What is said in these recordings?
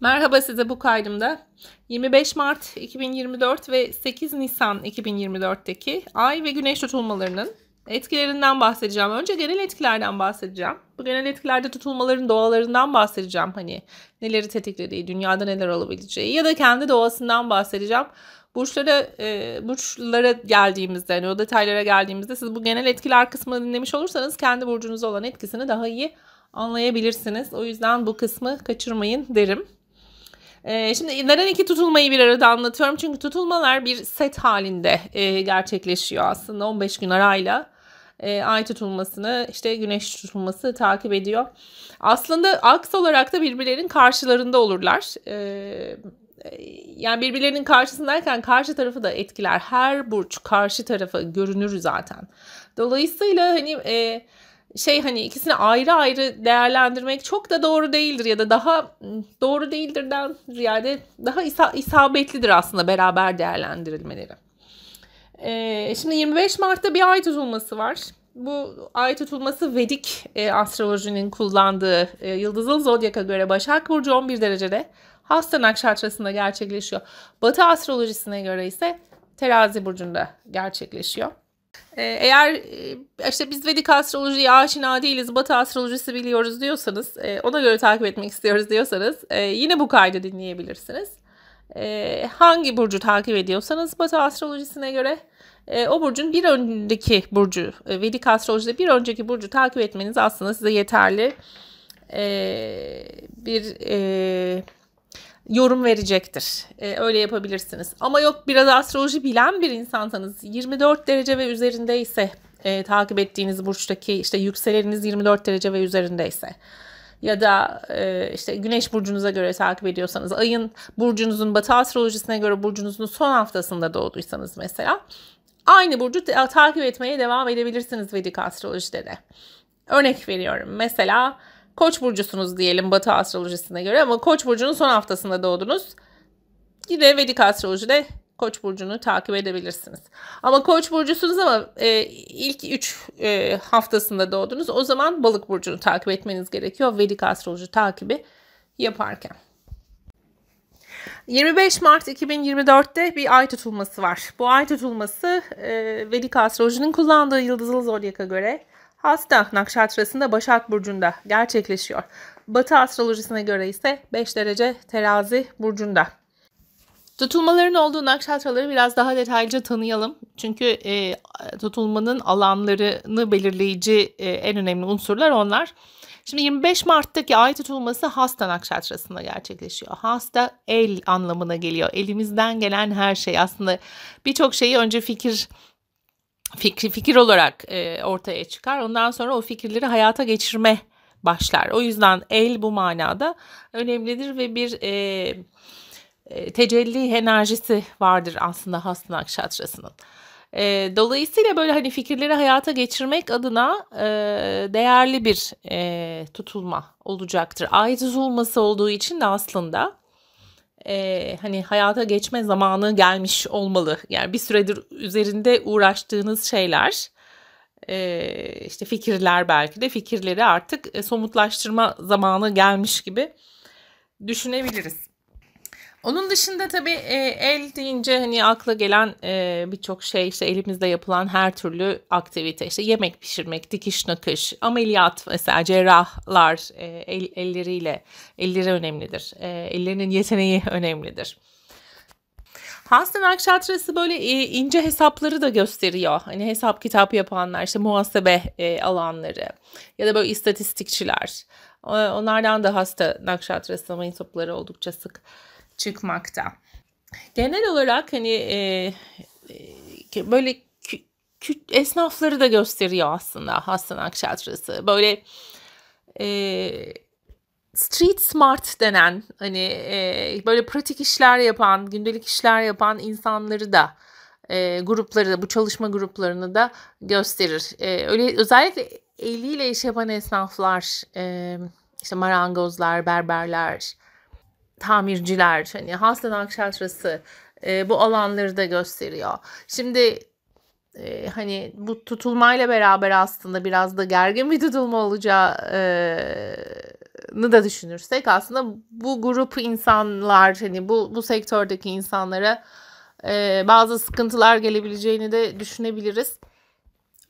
Merhaba size bu kaydımda 25 Mart 2024 ve 8 Nisan 2024'teki ay ve güneş tutulmalarının etkilerinden bahsedeceğim. Önce genel etkilerden bahsedeceğim. Bu genel etkilerde tutulmaların doğalarından bahsedeceğim. Hani neleri tetiklediği, dünyada neler olabileceği ya da kendi doğasından bahsedeceğim. Burçlara, e, burçlara geldiğimizde, hani o detaylara geldiğimizde siz bu genel etkiler kısmını dinlemiş olursanız kendi burcunuza olan etkisini daha iyi anlayabilirsiniz. O yüzden bu kısmı kaçırmayın derim. Ee, şimdi neden iki tutulmayı bir arada anlatıyorum? Çünkü tutulmalar bir set halinde e, gerçekleşiyor aslında 15 gün arayla. E, ay tutulmasını işte güneş tutulması takip ediyor. Aslında aks olarak da birbirlerinin karşılarında olurlar. Ee, yani birbirlerinin karşısındayken karşı tarafı da etkiler. Her burç karşı tarafa görünür zaten. Dolayısıyla hani e, şey hani ikisini ayrı ayrı değerlendirmek çok da doğru değildir ya da daha ıı, doğru değildirden ziyade daha isabetlidir aslında beraber değerlendirilmeleri. Ee, şimdi 25 Mart'ta bir ay tutulması var. Bu ay tutulması Vedik e, astrolojinin kullandığı e, yıldızıl zodyaka göre Başak Burcu 11 derecede Hasta Nakşatrası'nda gerçekleşiyor. Batı astrolojisine göre ise Terazi Burcu'nda gerçekleşiyor. Ee, eğer e, işte biz Vedik astrolojiye aşina değiliz, Batı astrolojisi biliyoruz diyorsanız, e, ona göre takip etmek istiyoruz diyorsanız e, yine bu kaydı dinleyebilirsiniz. Hangi burcu takip ediyorsanız Batı astrolojisine göre o burcun bir önceki burcu, Vedik astrolojide bir önceki burcu takip etmeniz aslında size yeterli bir yorum verecektir. E, öyle yapabilirsiniz. Ama yok biraz astroloji bilen bir insansanız 24 derece ve üzerindeyse e, takip ettiğiniz burçtaki işte yükseleriniz 24 derece ve üzerindeyse ya da e, işte güneş burcunuza göre takip ediyorsanız ayın burcunuzun batı astrolojisine göre burcunuzun son haftasında doğduysanız mesela aynı burcu takip etmeye devam edebilirsiniz Vedik astrolojide de. Örnek veriyorum mesela Koç burcusunuz diyelim Batı astrolojisine göre ama Koç burcunun son haftasında doğdunuz. Yine Vedik astrolojide Koç burcunu takip edebilirsiniz. Ama Koç burcusunuz ama e, ilk 3 e, haftasında doğdunuz. O zaman Balık burcunu takip etmeniz gerekiyor Vedik astroloji takibi yaparken. 25 Mart 2024'te bir ay tutulması var. Bu ay tutulması e, Vedik astrolojinin kullandığı yıldızlı zodyaka göre Hasta Nakşatrası'nda Başak Burcu'nda gerçekleşiyor. Batı astrolojisine göre ise 5 derece terazi burcunda. Tutulmaların olduğu nakşatraları biraz daha detaylıca tanıyalım. Çünkü e, tutulmanın alanlarını belirleyici e, en önemli unsurlar onlar. Şimdi 25 Mart'taki ay tutulması hasta nakşatrasında gerçekleşiyor. Hasta el anlamına geliyor. Elimizden gelen her şey aslında birçok şeyi önce fikir fikri fikir olarak e, ortaya çıkar. Ondan sonra o fikirleri hayata geçirme başlar. O yüzden el bu manada önemlidir ve bir e, e tecelli enerjisi vardır aslında Hastın Akşatrası'nın. E, dolayısıyla böyle hani fikirleri hayata geçirmek adına e, değerli bir e, tutulma olacaktır. Ay tutulması olduğu için de aslında e, hani hayata geçme zamanı gelmiş olmalı. Yani bir süredir üzerinde uğraştığınız şeyler e, işte fikirler belki de fikirleri artık somutlaştırma zamanı gelmiş gibi düşünebiliriz. Onun dışında tabii e, el deyince hani akla gelen e, birçok şey işte elimizde yapılan her türlü aktivite işte yemek pişirmek, dikiş nakış, ameliyat mesela cerrahlar e, el, elleriyle elleri önemlidir. Ellerinin yeteneği önemlidir. Hasan Akşatrası böyle ince hesapları da gösteriyor. Hani hesap kitap yapanlar, işte muhasebe alanları ya da böyle istatistikçiler. Onlardan da hasta nakşatrası mensupları oldukça sık çıkmakta. Genel olarak hani e, e, böyle kü, kü, esnafları da gösteriyor aslında Hasan Akşatrası. Böyle e, street smart denen hani e, böyle pratik işler yapan, gündelik işler yapan insanları da e, grupları da bu çalışma gruplarını da gösterir. E, öyle özellikle eliyle iş yapan esnaflar, e, işte marangozlar, berberler, tamirciler hani hastanak şaşrası e, bu alanları da gösteriyor. Şimdi e, hani bu tutulmayla beraber aslında biraz da gergin bir tutulma olacağı olacağını da düşünürsek aslında bu grup insanlar hani bu bu sektördeki insanlara e, bazı sıkıntılar gelebileceğini de düşünebiliriz.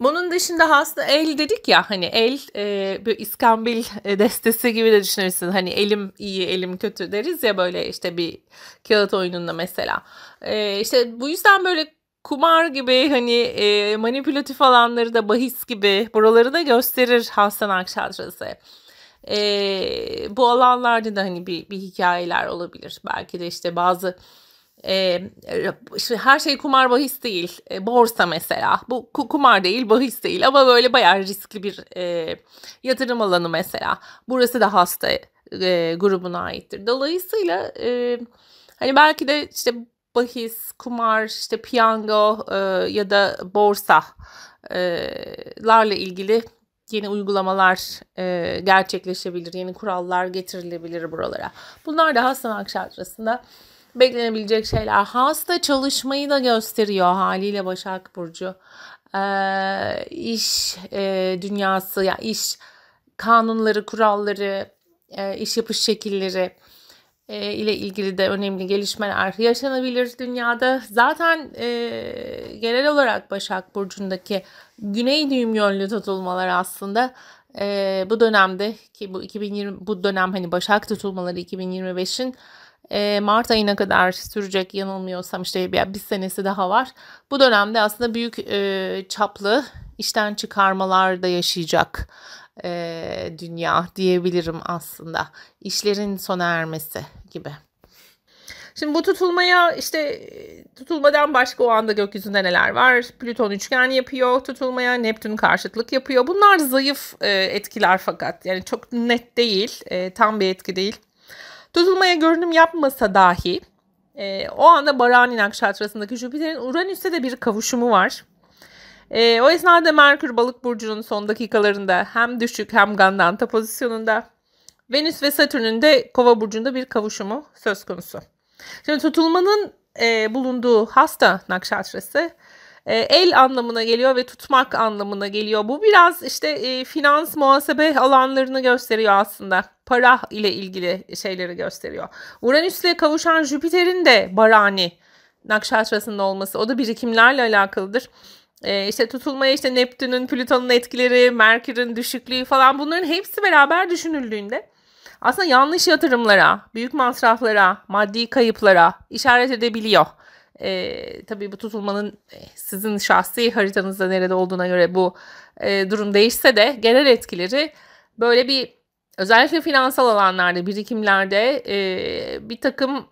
Bunun dışında hasta el dedik ya hani el e, bir iskambil e, destesi gibi de düşünürsün. Hani elim iyi elim kötü deriz ya böyle işte bir kağıt oyununda mesela. E, işte bu yüzden böyle kumar gibi hani e, manipülatif alanları da bahis gibi buraları da gösterir Hasan Akşatrası. E, bu alanlarda da hani bir, bir hikayeler olabilir. Belki de işte bazı e, işte her şey kumar bahis değil. E, borsa mesela. Bu kumar değil, bahis değil ama böyle bayağı riskli bir e, yatırım alanı mesela. Burası da hasta e, grubuna aittir. Dolayısıyla e, hani belki de işte bahis, kumar, işte piyango e, ya da borsa e, larla ilgili yeni uygulamalar e, gerçekleşebilir, yeni kurallar getirilebilir buralara. Bunlar da Hasan arasında beklenebilecek şeyler. Hasta çalışmayı da gösteriyor haliyle Başak Burcu. Ee, iş e, dünyası, yani iş kanunları, kuralları, e, iş yapış şekilleri e, ile ilgili de önemli gelişmeler yaşanabilir dünyada. Zaten e, genel olarak Başak Burcu'ndaki güney düğüm yönlü tutulmalar aslında e, bu dönemde ki bu 2020 bu dönem hani Başak tutulmaları 2025'in Mart ayına kadar sürecek yanılmıyorsam işte bir, senesi daha var. Bu dönemde aslında büyük çaplı işten çıkarmalar da yaşayacak dünya diyebilirim aslında. İşlerin sona ermesi gibi. Şimdi bu tutulmaya işte tutulmadan başka o anda gökyüzünde neler var? Plüton üçgen yapıyor tutulmaya, Neptün karşıtlık yapıyor. Bunlar zayıf e, etkiler fakat yani çok net değil, e, tam bir etki değil. Tutulmaya görünüm yapmasa dahi e, o anda Barani Nakşatrası'ndaki Jüpiter'in Uranüs'te de bir kavuşumu var. E, o esnada Merkür balık burcunun son dakikalarında hem düşük hem gandanta pozisyonunda. Venüs ve Satürn'ün de kova burcunda bir kavuşumu söz konusu. Şimdi tutulmanın e, bulunduğu hasta nakşatrası e, el anlamına geliyor ve tutmak anlamına geliyor. Bu biraz işte e, finans muhasebe alanlarını gösteriyor aslında. Para ile ilgili şeyleri gösteriyor. Uranüs ile kavuşan Jüpiter'in de Barani Nakşatrası'nda olması o da birikimlerle alakalıdır. Ee, işte tutulmaya işte Neptün'ün, Plüton'un etkileri, Merkür'ün düşüklüğü falan bunların hepsi beraber düşünüldüğünde aslında yanlış yatırımlara, büyük masraflara, maddi kayıplara işaret edebiliyor. E, tabii bu tutulmanın e, sizin şahsi haritanızda nerede olduğuna göre bu e, durum değişse de genel etkileri böyle bir özellikle finansal alanlarda birikimlerde e, bir takım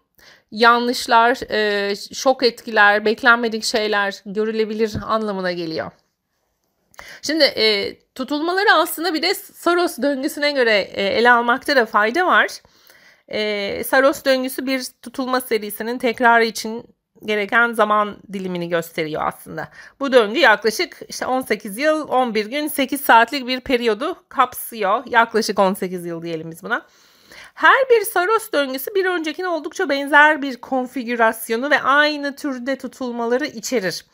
yanlışlar, e, şok etkiler, beklenmedik şeyler görülebilir anlamına geliyor. Şimdi e, tutulmaları aslında bir de Saros döngüsüne göre e, ele almakta da fayda var. E, Saros döngüsü bir tutulma serisinin tekrarı için gereken zaman dilimini gösteriyor aslında. Bu döngü yaklaşık işte 18 yıl 11 gün 8 saatlik bir periyodu kapsıyor. Yaklaşık 18 yıl diyelim biz buna. Her bir Saros döngüsü bir öncekine oldukça benzer bir konfigürasyonu ve aynı türde tutulmaları içerir.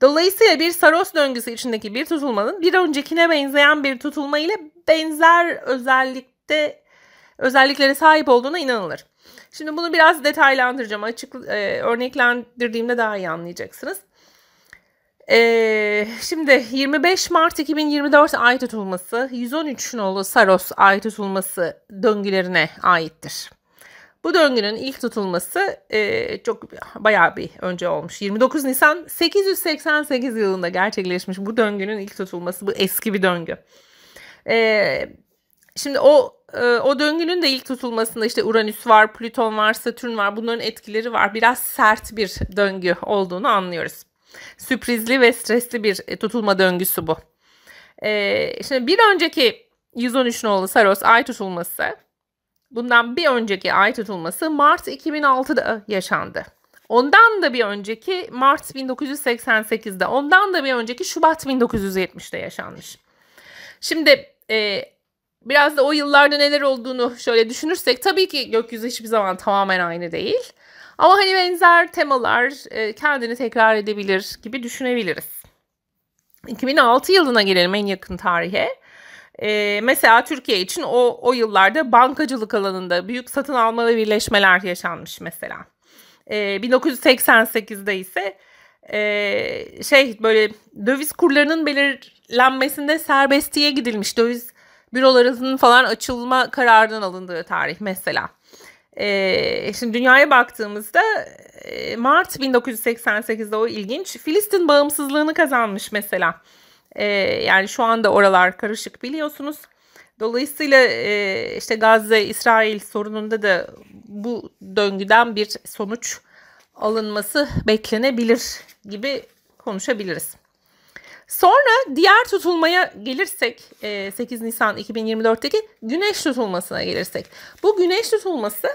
Dolayısıyla bir Saros döngüsü içindeki bir tutulmanın bir öncekine benzeyen bir tutulma ile benzer özellikte özelliklere sahip olduğuna inanılır. Şimdi bunu biraz detaylandıracağım. Açık e, örneklendirdiğimde daha iyi anlayacaksınız. Ee, şimdi 25 Mart 2024 ay tutulması 113 nolu Saros ay tutulması döngülerine aittir. Bu döngünün ilk tutulması e, çok bayağı bir önce olmuş. 29 Nisan 888 yılında gerçekleşmiş bu döngünün ilk tutulması. Bu eski bir döngü. E, şimdi o e, o döngünün de ilk tutulmasında işte Uranüs var, Plüton var, Satürn var. Bunların etkileri var. Biraz sert bir döngü olduğunu anlıyoruz. Sürprizli ve stresli bir e, tutulma döngüsü bu. E, şimdi bir önceki 113 nolu Saros ay tutulması bundan bir önceki ay tutulması Mart 2006'da yaşandı. Ondan da bir önceki Mart 1988'de, ondan da bir önceki Şubat 1970'de yaşanmış. Şimdi e, biraz da o yıllarda neler olduğunu şöyle düşünürsek tabii ki gökyüzü hiçbir zaman tamamen aynı değil. Ama hani benzer temalar e, kendini tekrar edebilir gibi düşünebiliriz. 2006 yılına gelelim en yakın tarihe. E, mesela Türkiye için o, o yıllarda bankacılık alanında büyük satın alma ve birleşmeler yaşanmış mesela. E, 1988'de ise e, şey böyle döviz kurlarının belirlenmesinde serbestiye gidilmiş. Döviz bürolarının falan açılma kararının alındığı tarih mesela. Ee, şimdi dünyaya baktığımızda e, Mart 1988'de o ilginç Filistin bağımsızlığını kazanmış mesela. Ee, yani şu anda oralar karışık biliyorsunuz. Dolayısıyla e, işte Gazze-İsrail sorununda da bu döngüden bir sonuç alınması beklenebilir gibi konuşabiliriz. Sonra diğer tutulmaya gelirsek 8 e, Nisan 2024'teki güneş tutulmasına gelirsek. Bu güneş tutulması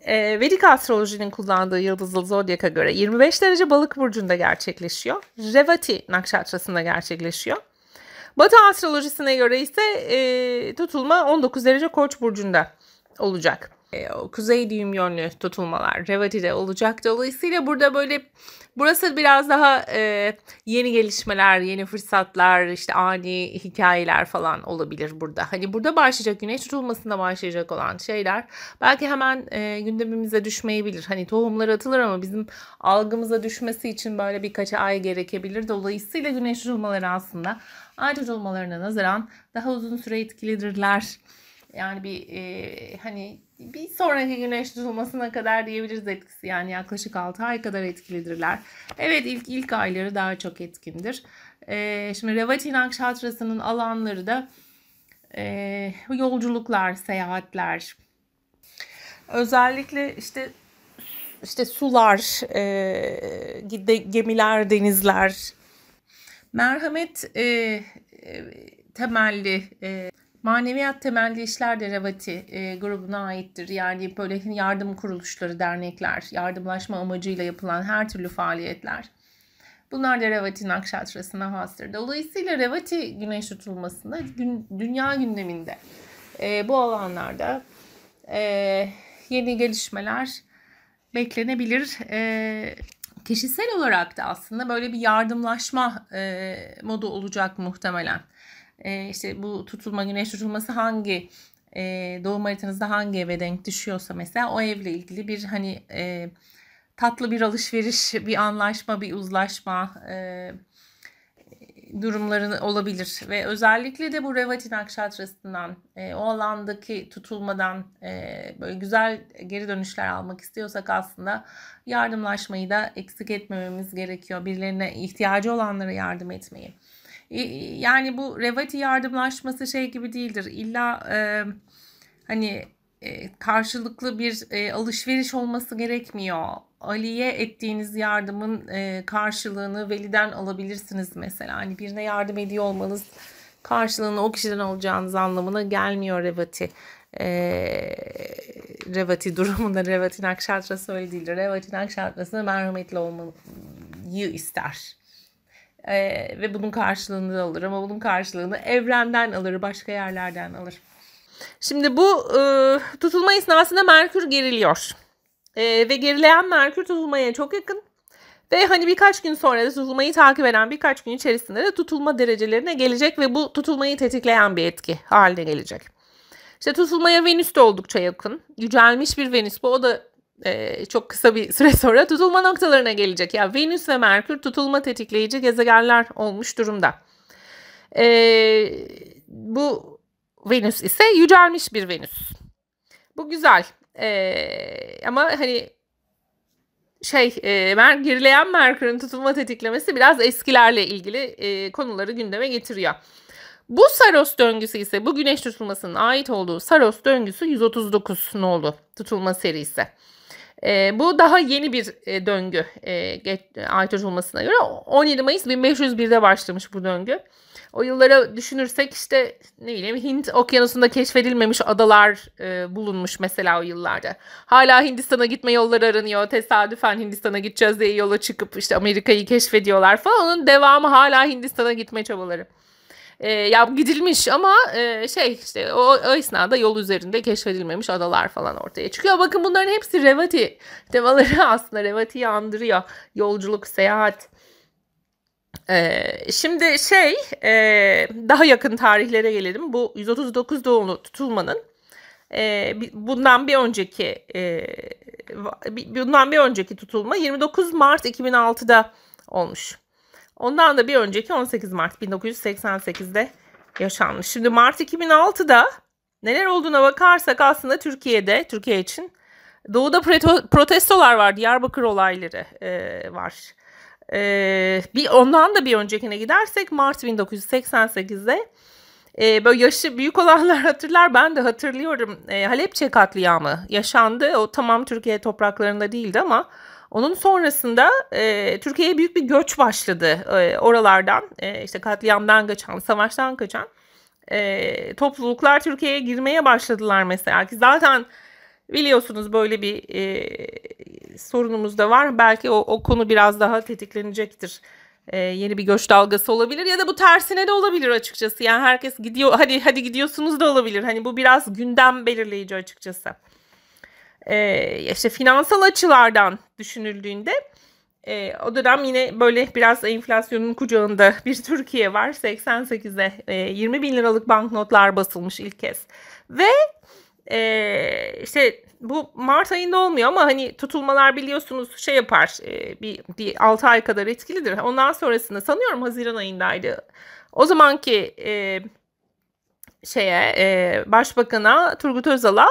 e, Vedik astrolojinin kullandığı yıldızlı zodyaka göre 25 derece balık burcunda gerçekleşiyor. Revati nakşatrasında gerçekleşiyor. Batı astrolojisine göre ise e, tutulma 19 derece koç burcunda olacak. Ee, kuzey düğüm yönlü tutulmalar Revati'de olacak. Dolayısıyla burada böyle burası biraz daha e, yeni gelişmeler, yeni fırsatlar, işte ani hikayeler falan olabilir burada. Hani burada başlayacak güneş tutulmasında başlayacak olan şeyler belki hemen e, gündemimize düşmeyebilir. Hani tohumlar atılır ama bizim algımıza düşmesi için böyle birkaç ay gerekebilir. Dolayısıyla güneş tutulmaları aslında ay tutulmalarına nazaran daha uzun süre etkilidirler. Yani bir e, hani bir sonraki güneş tutulmasına kadar diyebiliriz etkisi yani yaklaşık 6 ay kadar etkilidirler. Evet ilk ilk ayları daha çok etkindir. Ee, şimdi Revati Nakşatrası'nın alanları da e, yolculuklar, seyahatler, özellikle işte işte sular, e, gemiler, denizler, merhamet e, e temelli e, Maneviyat temelli işler Derevati e, grubuna aittir. Yani böyle yardım kuruluşları, dernekler, yardımlaşma amacıyla yapılan her türlü faaliyetler. Bunlar da Revati Nakşatrası'na hastır. Dolayısıyla Revati güneş tutulmasında gün, dünya gündeminde e, bu alanlarda e, yeni gelişmeler beklenebilir. E, kişisel olarak da aslında böyle bir yardımlaşma e, modu olacak muhtemelen e, işte bu tutulma güneş tutulması hangi e, doğum haritanızda hangi eve denk düşüyorsa mesela o evle ilgili bir hani e, tatlı bir alışveriş, bir anlaşma, bir uzlaşma e, durumları olabilir. Ve özellikle de bu Revatin Akşatrası'ndan, e, o alandaki tutulmadan e, böyle güzel geri dönüşler almak istiyorsak aslında yardımlaşmayı da eksik etmememiz gerekiyor. Birilerine ihtiyacı olanlara yardım etmeyi. Yani bu revati yardımlaşması şey gibi değildir. İlla e, hani e, karşılıklı bir e, alışveriş olması gerekmiyor. Ali'ye ettiğiniz yardımın e, karşılığını Veli'den alabilirsiniz mesela. Hani birine yardım ediyor olmanız karşılığını o kişiden alacağınız anlamına gelmiyor Revati. E, Revati durumunda Revati Nakşatrası öyle değildir. Revati Nakşatrası merhametli olmayı ister. E, ve bunun karşılığını alır ama bunun karşılığını evrenden alır, başka yerlerden alır. Şimdi bu e, tutulma esnasında Merkür geriliyor. E, ve gerileyen Merkür tutulmaya çok yakın. Ve hani birkaç gün sonra da tutulmayı takip eden birkaç gün içerisinde de tutulma derecelerine gelecek ve bu tutulmayı tetikleyen bir etki haline gelecek. İşte tutulmaya Venüs de oldukça yakın. Yücelmiş bir Venüs bu. O da e, çok kısa bir süre sonra tutulma noktalarına gelecek. Ya yani Venüs ve Merkür tutulma tetikleyici gezegenler olmuş durumda. E, bu Venüs ise yücelmiş bir Venüs. Bu güzel. E, ama hani şey e, mer gerileyen Merkür'ün tutulma tetiklemesi biraz eskilerle ilgili e, konuları gündeme getiriyor. Bu Saros döngüsü ise bu güneş tutulmasının ait olduğu Saros döngüsü 139 nolu tutulma serisi. E, bu daha yeni bir e, döngü e, geç, Aytaç olmasına göre 17 Mayıs 1501'de başlamış bu döngü. O yıllara düşünürsek işte ne bileyim Hint okyanusunda keşfedilmemiş adalar e, bulunmuş mesela o yıllarda. Hala Hindistan'a gitme yolları aranıyor. Tesadüfen Hindistan'a gideceğiz diye yola çıkıp işte Amerika'yı keşfediyorlar falan. Onun devamı hala Hindistan'a gitme çabaları. E, ya gidilmiş ama e, şey işte o, o esnada yol üzerinde keşfedilmemiş adalar falan ortaya çıkıyor. Bakın bunların hepsi Revati temaları aslında Revati'yi andırıyor. Yolculuk, seyahat. Ee, şimdi şey e, daha yakın tarihlere gelelim. Bu 139 doğumlu tutulmanın e, bundan bir önceki e, bundan bir önceki tutulma 29 Mart 2006'da olmuş. Ondan da bir önceki 18 Mart 1988'de yaşanmış. Şimdi Mart 2006'da neler olduğuna bakarsak aslında Türkiye'de, Türkiye için doğuda protestolar var. Diyarbakır olayları e, var. E, bir ondan da bir öncekine gidersek Mart 1988'de e, böyle yaşı büyük olanlar hatırlar. Ben de hatırlıyorum. E, Halepçe katliamı yaşandı. O tamam Türkiye topraklarında değildi ama onun sonrasında e, Türkiye'ye büyük bir göç başladı e, oralardan e, işte katliamdan kaçan, savaştan kaçan e, topluluklar Türkiye'ye girmeye başladılar mesela ki zaten biliyorsunuz böyle bir e, sorunumuz da var. Belki o, o konu biraz daha tetiklenecektir. E, yeni bir göç dalgası olabilir ya da bu tersine de olabilir açıkçası. Yani herkes gidiyor hadi hadi gidiyorsunuz da olabilir. Hani bu biraz gündem belirleyici açıkçası e, işte finansal açılardan düşünüldüğünde e, o dönem yine böyle biraz enflasyonun kucağında bir Türkiye var. 88'de e, 20 bin liralık banknotlar basılmış ilk kez. Ve e, işte bu Mart ayında olmuyor ama hani tutulmalar biliyorsunuz şey yapar e, bir, bir 6 ay kadar etkilidir. Ondan sonrasında sanıyorum Haziran ayındaydı. O zamanki e, şeye e, başbakana Turgut Özal'a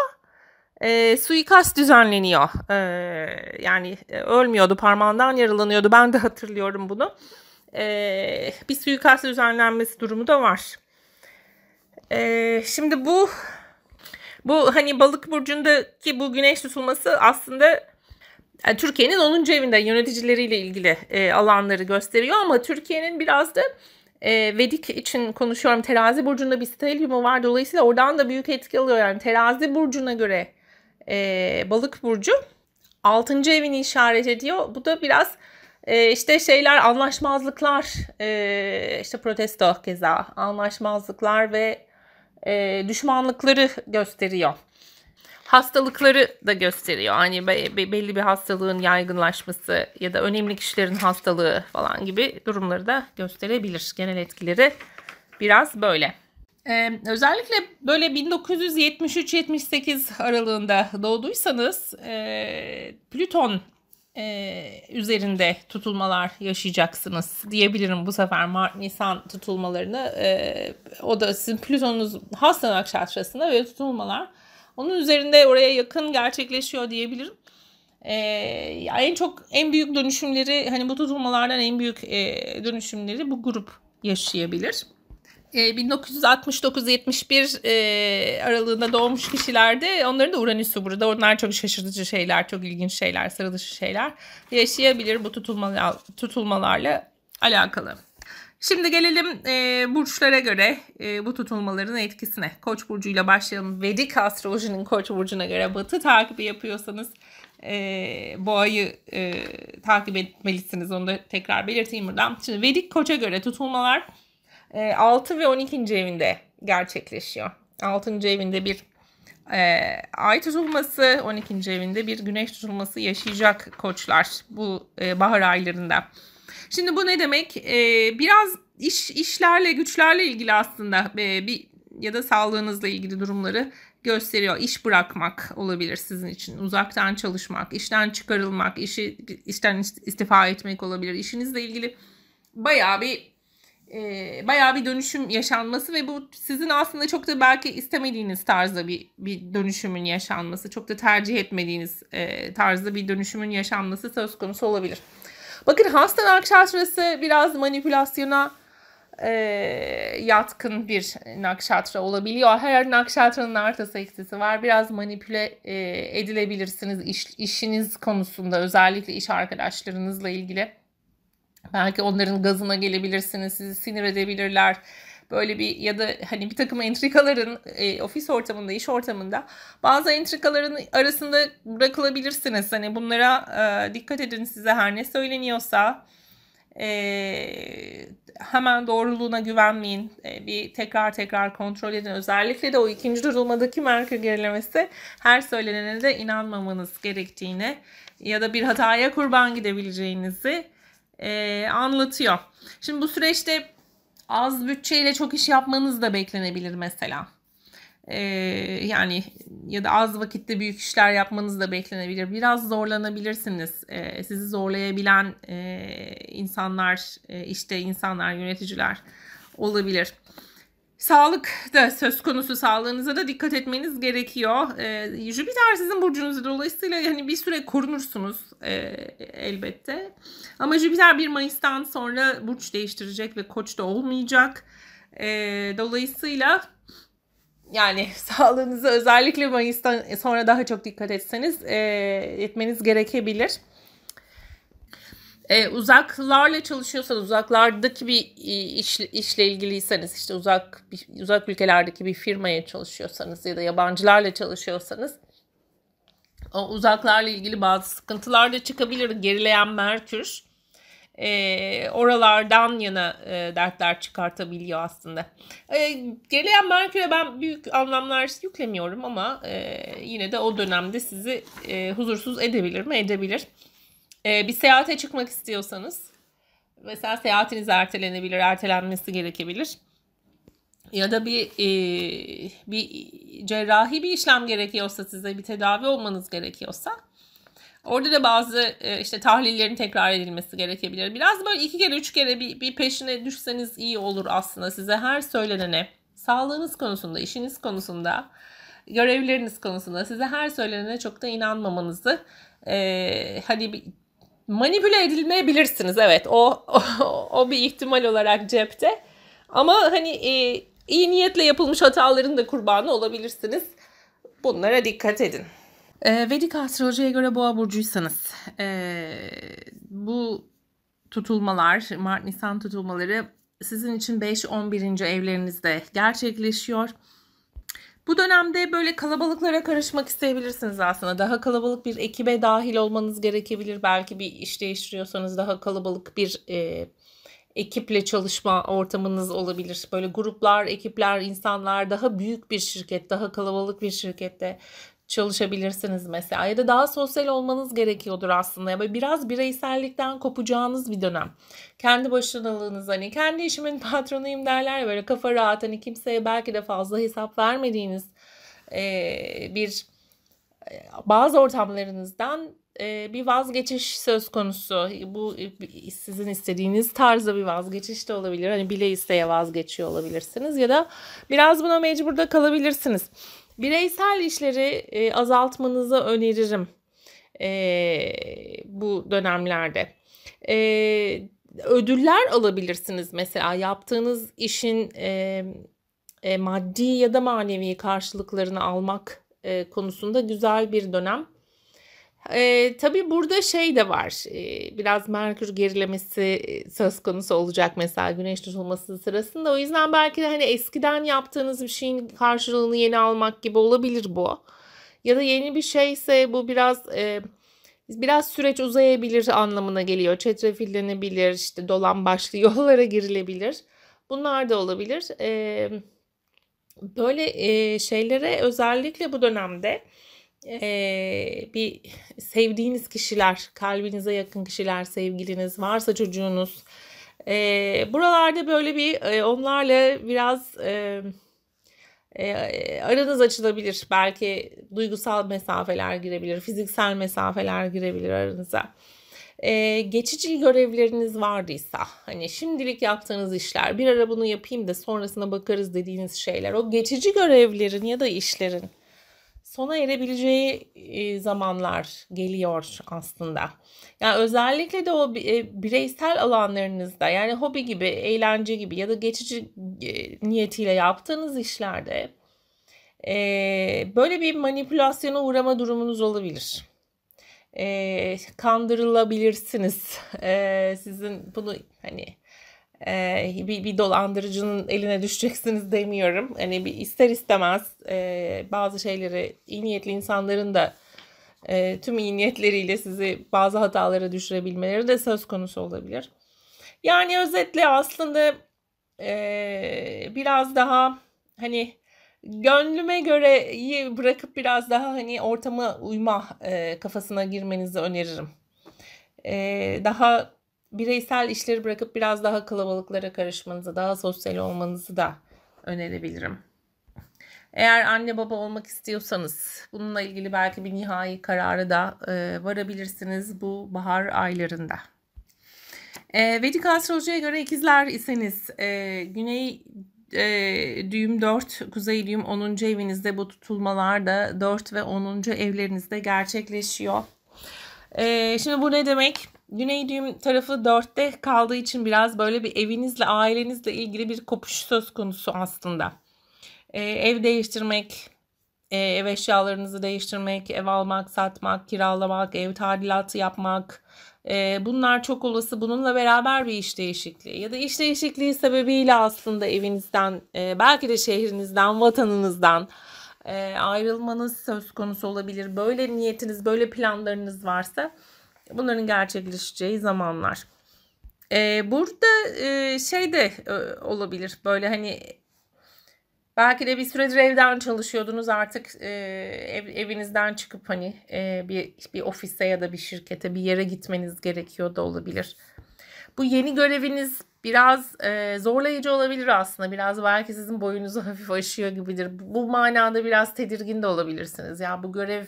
e, suikast düzenleniyor. E, yani ölmüyordu parmağından yaralanıyordu ben de hatırlıyorum bunu. E, bir suikast düzenlenmesi durumu da var. E, şimdi bu bu hani balık burcundaki bu güneş tutulması aslında yani e, Türkiye'nin 10. evinde yöneticileriyle ilgili e, alanları gösteriyor ama Türkiye'nin biraz da e, Vedik için konuşuyorum. Terazi burcunda bir stelyumu var. Dolayısıyla oradan da büyük etki alıyor. Yani terazi burcuna göre e, balık burcu 6. evini işaret ediyor. Bu da biraz e, işte şeyler anlaşmazlıklar e, işte protesto keza anlaşmazlıklar ve e, düşmanlıkları gösteriyor. Hastalıkları da gösteriyor. Hani be, be, belli bir hastalığın yaygınlaşması ya da önemli kişilerin hastalığı falan gibi durumları da gösterebilir. Genel etkileri biraz böyle. Ee, özellikle böyle 1973-78 aralığında doğduysanız e, Plüton e, üzerinde tutulmalar yaşayacaksınız diyebilirim bu sefer Mart Nisan tutulmalarını. E, o da sizin Plüton'unuz Hastanak Nakşatrası'nda ve tutulmalar onun üzerinde oraya yakın gerçekleşiyor diyebilirim. Ee, en çok en büyük dönüşümleri hani bu tutulmalardan en büyük e, dönüşümleri bu grup yaşayabilir e, ee, 1969-71 e, aralığında doğmuş kişilerde onların da Uranüs'ü burada. Onlar çok şaşırtıcı şeyler, çok ilginç şeyler, sıra şeyler yaşayabilir bu tutulmalar, tutulmalarla alakalı. Şimdi gelelim e, burçlara göre e, bu tutulmaların etkisine. Koç burcuyla başlayalım. Vedik astrolojinin Koç burcuna göre batı takibi yapıyorsanız e, boğayı e, takip etmelisiniz. Onu da tekrar belirteyim buradan. Şimdi Vedik Koç'a göre tutulmalar e, ee, 6 ve 12. evinde gerçekleşiyor. 6. evinde bir e, ay tutulması, 12. evinde bir güneş tutulması yaşayacak koçlar bu e, bahar aylarında. Şimdi bu ne demek? E, biraz iş işlerle, güçlerle ilgili aslında e, bir ya da sağlığınızla ilgili durumları gösteriyor. İş bırakmak olabilir sizin için. Uzaktan çalışmak, işten çıkarılmak, işi işten istifa etmek olabilir. İşinizle ilgili bayağı bir e, bayağı bir dönüşüm yaşanması ve bu sizin aslında çok da belki istemediğiniz tarzda bir, bir dönüşümün yaşanması, çok da tercih etmediğiniz e, tarzda bir dönüşümün yaşanması söz konusu olabilir. Bakın Hans'tan Nakşatra'sı biraz manipülasyona e, yatkın bir nakşatra olabiliyor. Her nakşatranın artısı eksisi var. Biraz manipüle e, edilebilirsiniz iş, işiniz konusunda özellikle iş arkadaşlarınızla ilgili Belki onların gazına gelebilirsiniz, sizi sinir edebilirler. Böyle bir ya da hani bir takım entrikaların e, ofis ortamında, iş ortamında bazı entrikaların arasında bırakılabilirsiniz. Hani bunlara e, dikkat edin size her ne söyleniyorsa. E, hemen doğruluğuna güvenmeyin. E, bir tekrar tekrar kontrol edin. Özellikle de o ikinci durulmadaki Merkür gerilemesi her söylenene de inanmamanız gerektiğini ya da bir hataya kurban gidebileceğinizi e, anlatıyor. Şimdi bu süreçte az bütçeyle çok iş yapmanız da beklenebilir mesela. E, yani ya da az vakitte büyük işler yapmanız da beklenebilir. Biraz zorlanabilirsiniz. E, sizi zorlayabilen e, insanlar, e, işte insanlar, yöneticiler olabilir. Sağlık da söz konusu sağlığınıza da dikkat etmeniz gerekiyor. Ee, Jüpiter sizin burcunuz dolayısıyla yani bir süre korunursunuz e, elbette. Ama Jüpiter 1 Mayıs'tan sonra burç değiştirecek ve koç da olmayacak. Ee, dolayısıyla yani sağlığınıza özellikle Mayıs'tan sonra daha çok dikkat etseniz e, etmeniz gerekebilir. E, uzaklarla çalışıyorsanız, uzaklardaki bir e, iş, işle ilgiliyseniz, işte uzak bir, uzak ülkelerdeki bir firmaya çalışıyorsanız ya da yabancılarla çalışıyorsanız o uzaklarla ilgili bazı sıkıntılar da çıkabilir. Gerileyen Merkür e, oralardan yana e, dertler çıkartabiliyor aslında. E, gerileyen Merkür'e ben büyük anlamlar yüklemiyorum ama e, yine de o dönemde sizi e, huzursuz edebilir mi? Edebilir. Ee, bir seyahate çıkmak istiyorsanız mesela seyahatiniz ertelenebilir, ertelenmesi gerekebilir. Ya da bir e, bir cerrahi bir işlem gerekiyorsa size bir tedavi olmanız gerekiyorsa orada da bazı e, işte tahlillerin tekrar edilmesi gerekebilir. Biraz böyle iki kere üç kere bir, bir peşine düşseniz iyi olur aslında size her söylenene sağlığınız konusunda, işiniz konusunda, görevleriniz konusunda size her söylenene çok da inanmamanızı e, hadi bir manipüle edilmeyebilirsiniz evet o, o, o bir ihtimal olarak cepte. Ama hani e, iyi niyetle yapılmış hataların da kurbanı olabilirsiniz. Bunlara dikkat edin. E, Vedik astrolojiye göre boğa burcuysanız e, bu tutulmalar, Mart-Nisan tutulmaları sizin için 5-11. evlerinizde gerçekleşiyor. Bu dönemde böyle kalabalıklara karışmak isteyebilirsiniz aslında. Daha kalabalık bir ekibe dahil olmanız gerekebilir. Belki bir iş değiştiriyorsanız daha kalabalık bir e, ekiple çalışma ortamınız olabilir. Böyle gruplar, ekipler, insanlar daha büyük bir şirket, daha kalabalık bir şirkette çalışabilirsiniz mesela ya da daha sosyal olmanız gerekiyordur aslında ya biraz bireysellikten kopacağınız bir dönem. Kendi başınalığınız hani kendi işimin patronuyum derler ya böyle kafa rahat hani kimseye belki de fazla hesap vermediğiniz e, bir bazı ortamlarınızdan e, bir vazgeçiş söz konusu. Bu sizin istediğiniz tarzda bir vazgeçiş de olabilir. Hani bile isteye vazgeçiyor olabilirsiniz ya da biraz buna mecbur da kalabilirsiniz. Bireysel işleri e, azaltmanızı öneririm e, bu dönemlerde. E, ödüller alabilirsiniz mesela yaptığınız işin e, e, maddi ya da manevi karşılıklarını almak e, konusunda güzel bir dönem. E, tabii burada şey de var. E, biraz Merkür gerilemesi söz konusu olacak mesela güneş tutulması sırasında. O yüzden belki de hani eskiden yaptığınız bir şeyin karşılığını yeni almak gibi olabilir bu. Ya da yeni bir şeyse bu biraz e, biraz süreç uzayabilir anlamına geliyor. Çetrefillenebilir, işte dolan başlı yollara girilebilir. Bunlar da olabilir. E, böyle e, şeylere özellikle bu dönemde e, bir sevdiğiniz kişiler, kalbinize yakın kişiler, sevgiliniz varsa çocuğunuz. E, buralarda böyle bir e, onlarla biraz e, e, aranız açılabilir. Belki duygusal mesafeler girebilir, fiziksel mesafeler girebilir aranıza e, geçici görevleriniz vardıysa hani şimdilik yaptığınız işler bir ara bunu yapayım da sonrasına bakarız dediğiniz şeyler o geçici görevlerin ya da işlerin sona erebileceği e, zamanlar geliyor aslında. Yani özellikle de o e, bireysel alanlarınızda yani hobi gibi, eğlence gibi ya da geçici e, niyetiyle yaptığınız işlerde böyle bir manipülasyona uğrama durumunuz olabilir. kandırılabilirsiniz. sizin bunu hani bir, bir dolandırıcının eline düşeceksiniz demiyorum. Hani bir ister istemez bazı şeyleri iyi niyetli insanların da tüm iyi niyetleriyle sizi bazı hatalara düşürebilmeleri de söz konusu olabilir. Yani özetle aslında biraz daha hani gönlüme göre iyi bırakıp biraz daha hani ortama uyma kafasına girmenizi öneririm. E, daha bireysel işleri bırakıp biraz daha kalabalıklara karışmanızı, daha sosyal olmanızı da önerebilirim. Eğer anne baba olmak istiyorsanız bununla ilgili belki bir nihai kararı da e, varabilirsiniz bu bahar aylarında. E, Vedik astrolojiye göre ikizler iseniz e, güney e, düğüm 4, kuzey düğüm 10. evinizde bu tutulmalar da 4 ve 10. evlerinizde gerçekleşiyor. E, şimdi bu ne demek? Güney düğüm tarafı dörtte kaldığı için biraz böyle bir evinizle ailenizle ilgili bir kopuş söz konusu aslında. E, ev değiştirmek, e, ev eşyalarınızı değiştirmek, ev almak, satmak, kiralamak, ev tadilatı yapmak. E, bunlar çok olası bununla beraber bir iş değişikliği ya da iş değişikliği sebebiyle aslında evinizden e, belki de şehrinizden, vatanınızdan e, ayrılmanız söz konusu olabilir. Böyle niyetiniz, böyle planlarınız varsa Bunların gerçekleşeceği zamanlar. Ee, burada e, şey de e, olabilir böyle hani belki de bir süredir evden çalışıyordunuz artık e, ev, evinizden çıkıp hani e, bir, bir ofise ya da bir şirkete bir yere gitmeniz gerekiyor da olabilir. Bu yeni göreviniz biraz e, zorlayıcı olabilir aslında. Biraz belki sizin boyunuzu hafif aşıyor gibidir. Bu manada biraz tedirgin de olabilirsiniz. Ya bu görev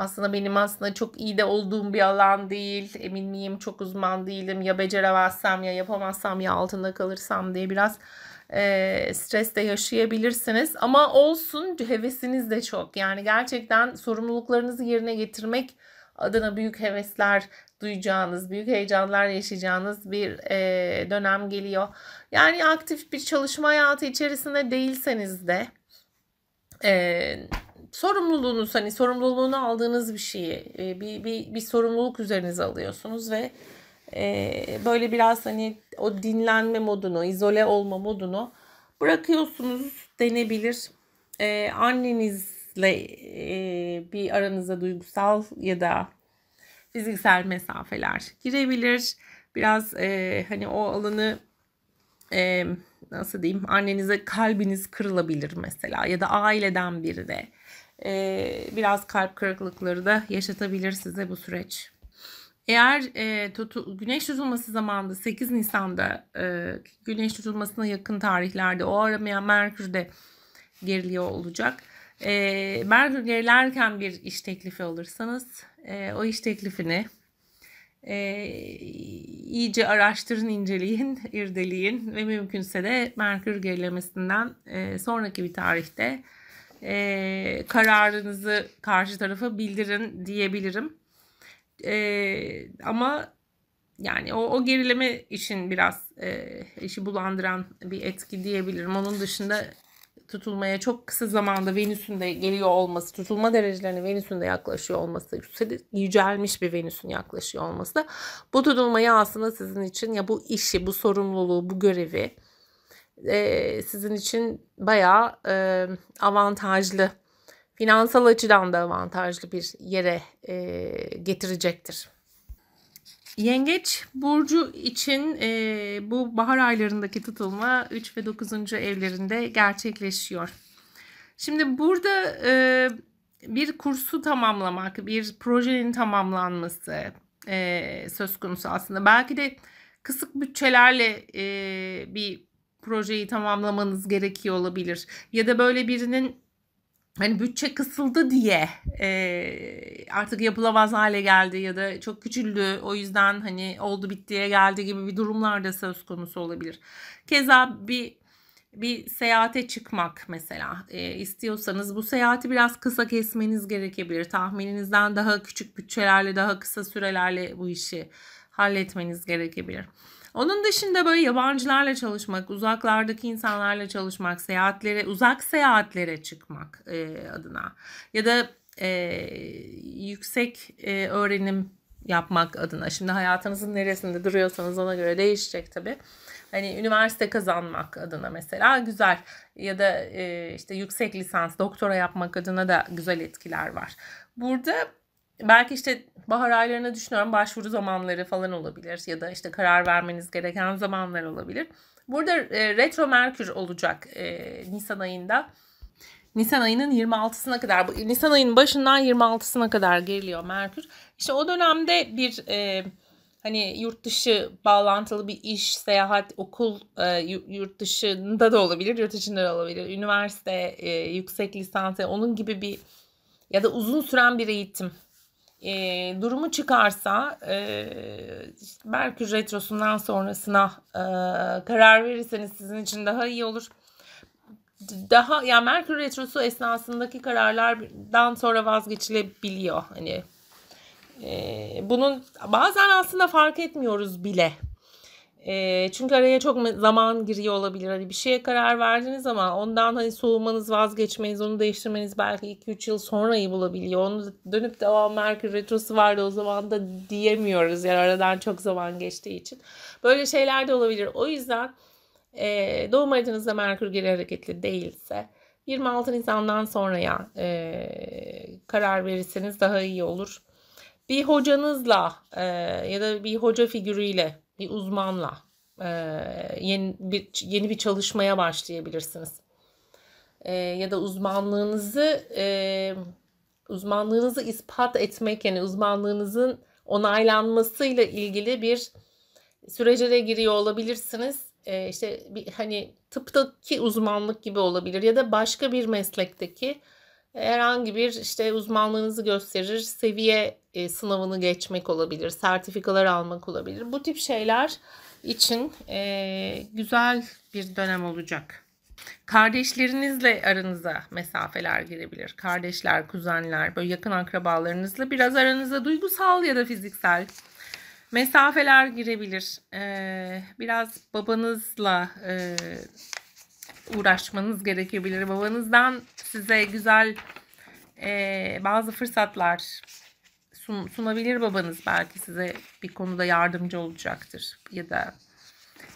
aslında benim aslında çok iyi de olduğum bir alan değil. Emin miyim çok uzman değilim. Ya beceremezsem ya yapamazsam ya altında kalırsam diye biraz e, stres de yaşayabilirsiniz. Ama olsun hevesiniz de çok. Yani gerçekten sorumluluklarınızı yerine getirmek adına büyük hevesler duyacağınız, büyük heyecanlar yaşayacağınız bir e, dönem geliyor. Yani aktif bir çalışma hayatı içerisinde değilseniz de e, sorumluluğunuz hani sorumluluğunu aldığınız bir şeyi e, bir, bir, bir sorumluluk üzerinize alıyorsunuz ve e, böyle biraz hani o dinlenme modunu izole olma modunu bırakıyorsunuz denebilir. E, annenizle bir aranıza duygusal ya da fiziksel mesafeler girebilir. Biraz hani o alanı nasıl diyeyim annenize kalbiniz kırılabilir mesela ya da aileden biri de e, biraz kalp kırıklıkları da yaşatabilir size bu süreç. Eğer e, tutu, güneş tutulması zamanında 8 Nisan'da e, güneş tutulmasına yakın tarihlerde o aramaya Merkür de geriliyor olacak. E, Merkür gerilerken bir iş teklifi alırsanız e, o iş teklifini e, iyice araştırın, inceleyin, irdeleyin ve mümkünse de Merkür gerilemesinden e, sonraki bir tarihte e, kararınızı karşı tarafa bildirin diyebilirim. E, ama yani o, o gerileme için biraz e, işi bulandıran bir etki diyebilirim. Onun dışında tutulmaya çok kısa zamanda Venüs'ün de geliyor olması, tutulma derecelerine Venüs'ün de yaklaşıyor olması, yükselip yücelmiş bir Venüs'ün yaklaşıyor olması bu tutulmayı aslında sizin için ya bu işi, bu sorumluluğu, bu görevi e, sizin için bayağı e, avantajlı, finansal açıdan da avantajlı bir yere e, getirecektir. Yengeç burcu için e, bu bahar aylarındaki tutulma 3 ve 9. evlerinde gerçekleşiyor. Şimdi burada e, bir kursu tamamlamak, bir projenin tamamlanması e, söz konusu aslında. Belki de kısık bütçelerle e, bir projeyi tamamlamanız gerekiyor olabilir. Ya da böyle birinin hani bütçe kısıldı diye e, artık yapılamaz hale geldi ya da çok küçüldü o yüzden hani oldu bittiye geldi gibi bir durumlar da söz konusu olabilir. Keza bir bir seyahate çıkmak mesela e, istiyorsanız bu seyahati biraz kısa kesmeniz gerekebilir. Tahmininizden daha küçük bütçelerle daha kısa sürelerle bu işi halletmeniz gerekebilir. Onun dışında böyle yabancılarla çalışmak, uzaklardaki insanlarla çalışmak, seyahatlere, uzak seyahatlere çıkmak e, adına ya da e, yüksek e, öğrenim yapmak adına. Şimdi hayatınızın neresinde duruyorsanız ona göre değişecek tabii. Hani üniversite kazanmak adına mesela güzel ya da e, işte yüksek lisans, doktora yapmak adına da güzel etkiler var. Burada belki işte bahar aylarına düşünüyorum başvuru zamanları falan olabilir ya da işte karar vermeniz gereken zamanlar olabilir. Burada e, retro merkür olacak e, Nisan ayında. Nisan ayının 26'sına kadar, Nisan ayının başından 26'sına kadar geriliyor Merkür. İşte o dönemde bir e, hani yurt dışı bağlantılı bir iş, seyahat, okul e, yurt dışında da olabilir, yurt içinde de olabilir. Üniversite, e, yüksek lisans, onun gibi bir ya da uzun süren bir eğitim e, durumu çıkarsa e, işte Merkür Retrosu'ndan sonrasına e, karar verirseniz sizin için daha iyi olur. Daha ya yani Merkür Retrosu esnasındaki kararlardan sonra vazgeçilebiliyor. Hani e, bunun bazen aslında fark etmiyoruz bile. E, çünkü araya çok zaman giriyor olabilir. Hani bir şeye karar verdiniz ama ondan hani soğumanız, vazgeçmeniz, onu değiştirmeniz belki 2-3 yıl sonra iyi bulabiliyor. Onu dönüp de o Merkür Retrosu vardı o zaman da diyemiyoruz. Yani aradan çok zaman geçtiği için. Böyle şeyler de olabilir. O yüzden e, doğum haritanızda Merkür geri hareketli değilse 26 Nisan'dan sonraya e, karar verirseniz daha iyi olur. Bir hocanızla e, ya da bir hoca figürüyle bir uzmanla e, yeni bir yeni bir çalışmaya başlayabilirsiniz. E, ya da uzmanlığınızı e, uzmanlığınızı ispat etmek yani uzmanlığınızın onaylanmasıyla ilgili bir sürece de giriyor olabilirsiniz. E, işte bir, hani tıptaki uzmanlık gibi olabilir ya da başka bir meslekteki herhangi bir işte uzmanlığınızı gösterir seviye e, sınavını geçmek olabilir, sertifikalar almak olabilir. Bu tip şeyler için e, güzel bir dönem olacak. Kardeşlerinizle aranıza mesafeler girebilir. Kardeşler, kuzenler, böyle yakın akrabalarınızla biraz aranıza duygusal ya da fiziksel mesafeler girebilir. Ee, biraz babanızla e, uğraşmanız gerekebilir. Babanızdan size güzel e, bazı fırsatlar sun, sunabilir babanız belki size bir konuda yardımcı olacaktır ya da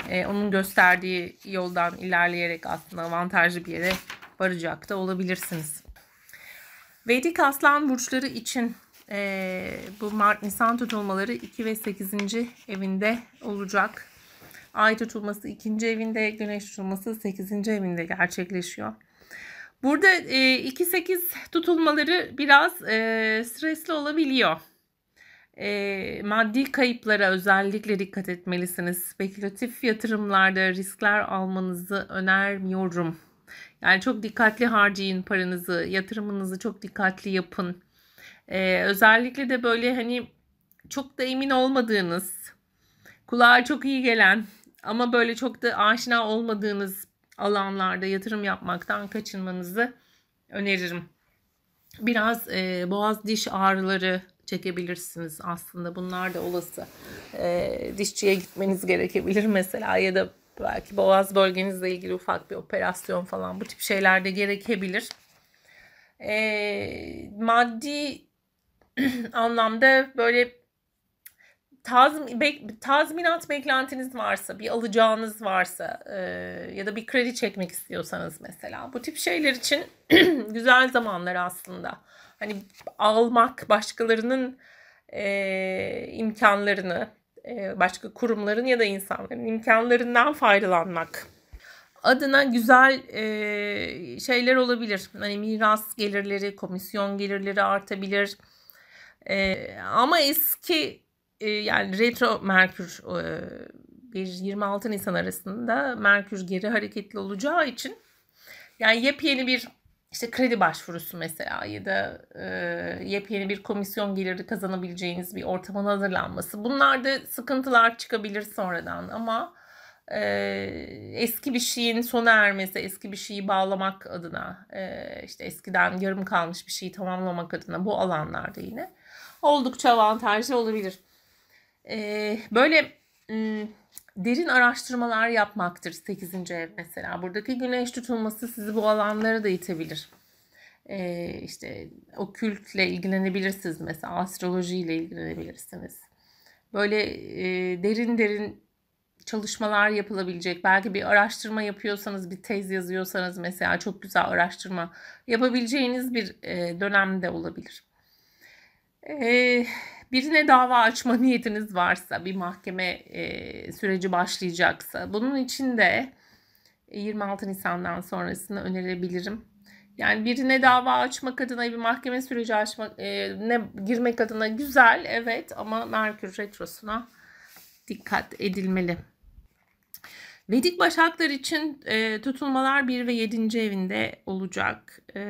e, onun gösterdiği yoldan ilerleyerek aslında avantajlı bir yere varacak da olabilirsiniz. Vedik aslan burçları için e, bu Mart Nisan tutulmaları 2 ve 8. evinde olacak. Ay tutulması 2. evinde, güneş tutulması 8. evinde gerçekleşiyor. Burada e, 2-8 tutulmaları biraz e, stresli olabiliyor. E, maddi kayıplara özellikle dikkat etmelisiniz. Spekülatif yatırımlarda riskler almanızı önermiyorum. Yani çok dikkatli harcayın paranızı, yatırımınızı çok dikkatli yapın. E, özellikle de böyle hani çok da emin olmadığınız, kulağa çok iyi gelen ama böyle çok da aşina olmadığınız alanlarda yatırım yapmaktan kaçınmanızı öneririm. Biraz e, boğaz diş ağrıları çekebilirsiniz aslında bunlar da olası. E, dişçiye gitmeniz gerekebilir mesela ya da belki boğaz bölgenizle ilgili ufak bir operasyon falan bu tip şeyler de gerekebilir. E, maddi anlamda böyle tazm, be, tazminat beklentiniz varsa, bir alacağınız varsa e, ya da bir kredi çekmek istiyorsanız mesela bu tip şeyler için güzel zamanlar aslında. Hani almak başkalarının e, imkanlarını, e, başka kurumların ya da insanların imkanlarından faydalanmak adına güzel e, şeyler olabilir. Hani miras gelirleri, komisyon gelirleri artabilir. E, ama eski e, yani retro Merkür e, bir 26 Nisan arasında Merkür geri hareketli olacağı için yani yepyeni bir işte kredi başvurusu mesela ya da e, yepyeni bir komisyon geliri kazanabileceğiniz bir ortamın hazırlanması. Bunlarda sıkıntılar çıkabilir sonradan ama e, eski bir şeyin sona ermesi, eski bir şeyi bağlamak adına, e, işte eskiden yarım kalmış bir şeyi tamamlamak adına bu alanlarda yine oldukça avantajlı olabilir e, böyle m, derin araştırmalar yapmaktır 8. ev mesela. Buradaki güneş tutulması sizi bu alanlara da itebilir. E, işte o kültle ilgilenebilirsiniz mesela astrolojiyle ilgilenebilirsiniz. Böyle e, derin derin çalışmalar yapılabilecek. Belki bir araştırma yapıyorsanız, bir tez yazıyorsanız mesela çok güzel araştırma yapabileceğiniz bir e, dönemde olabilir. E, birine dava açma niyetiniz varsa bir mahkeme e, süreci başlayacaksa bunun için de 26 e, Nisan'dan sonrasını önerebilirim. Yani birine dava açmak adına bir mahkeme süreci açmak e, ne girmek adına güzel evet ama Merkür retrosuna dikkat edilmeli. Vedik Başaklar için e, tutulmalar 1 ve 7. evinde olacak. E,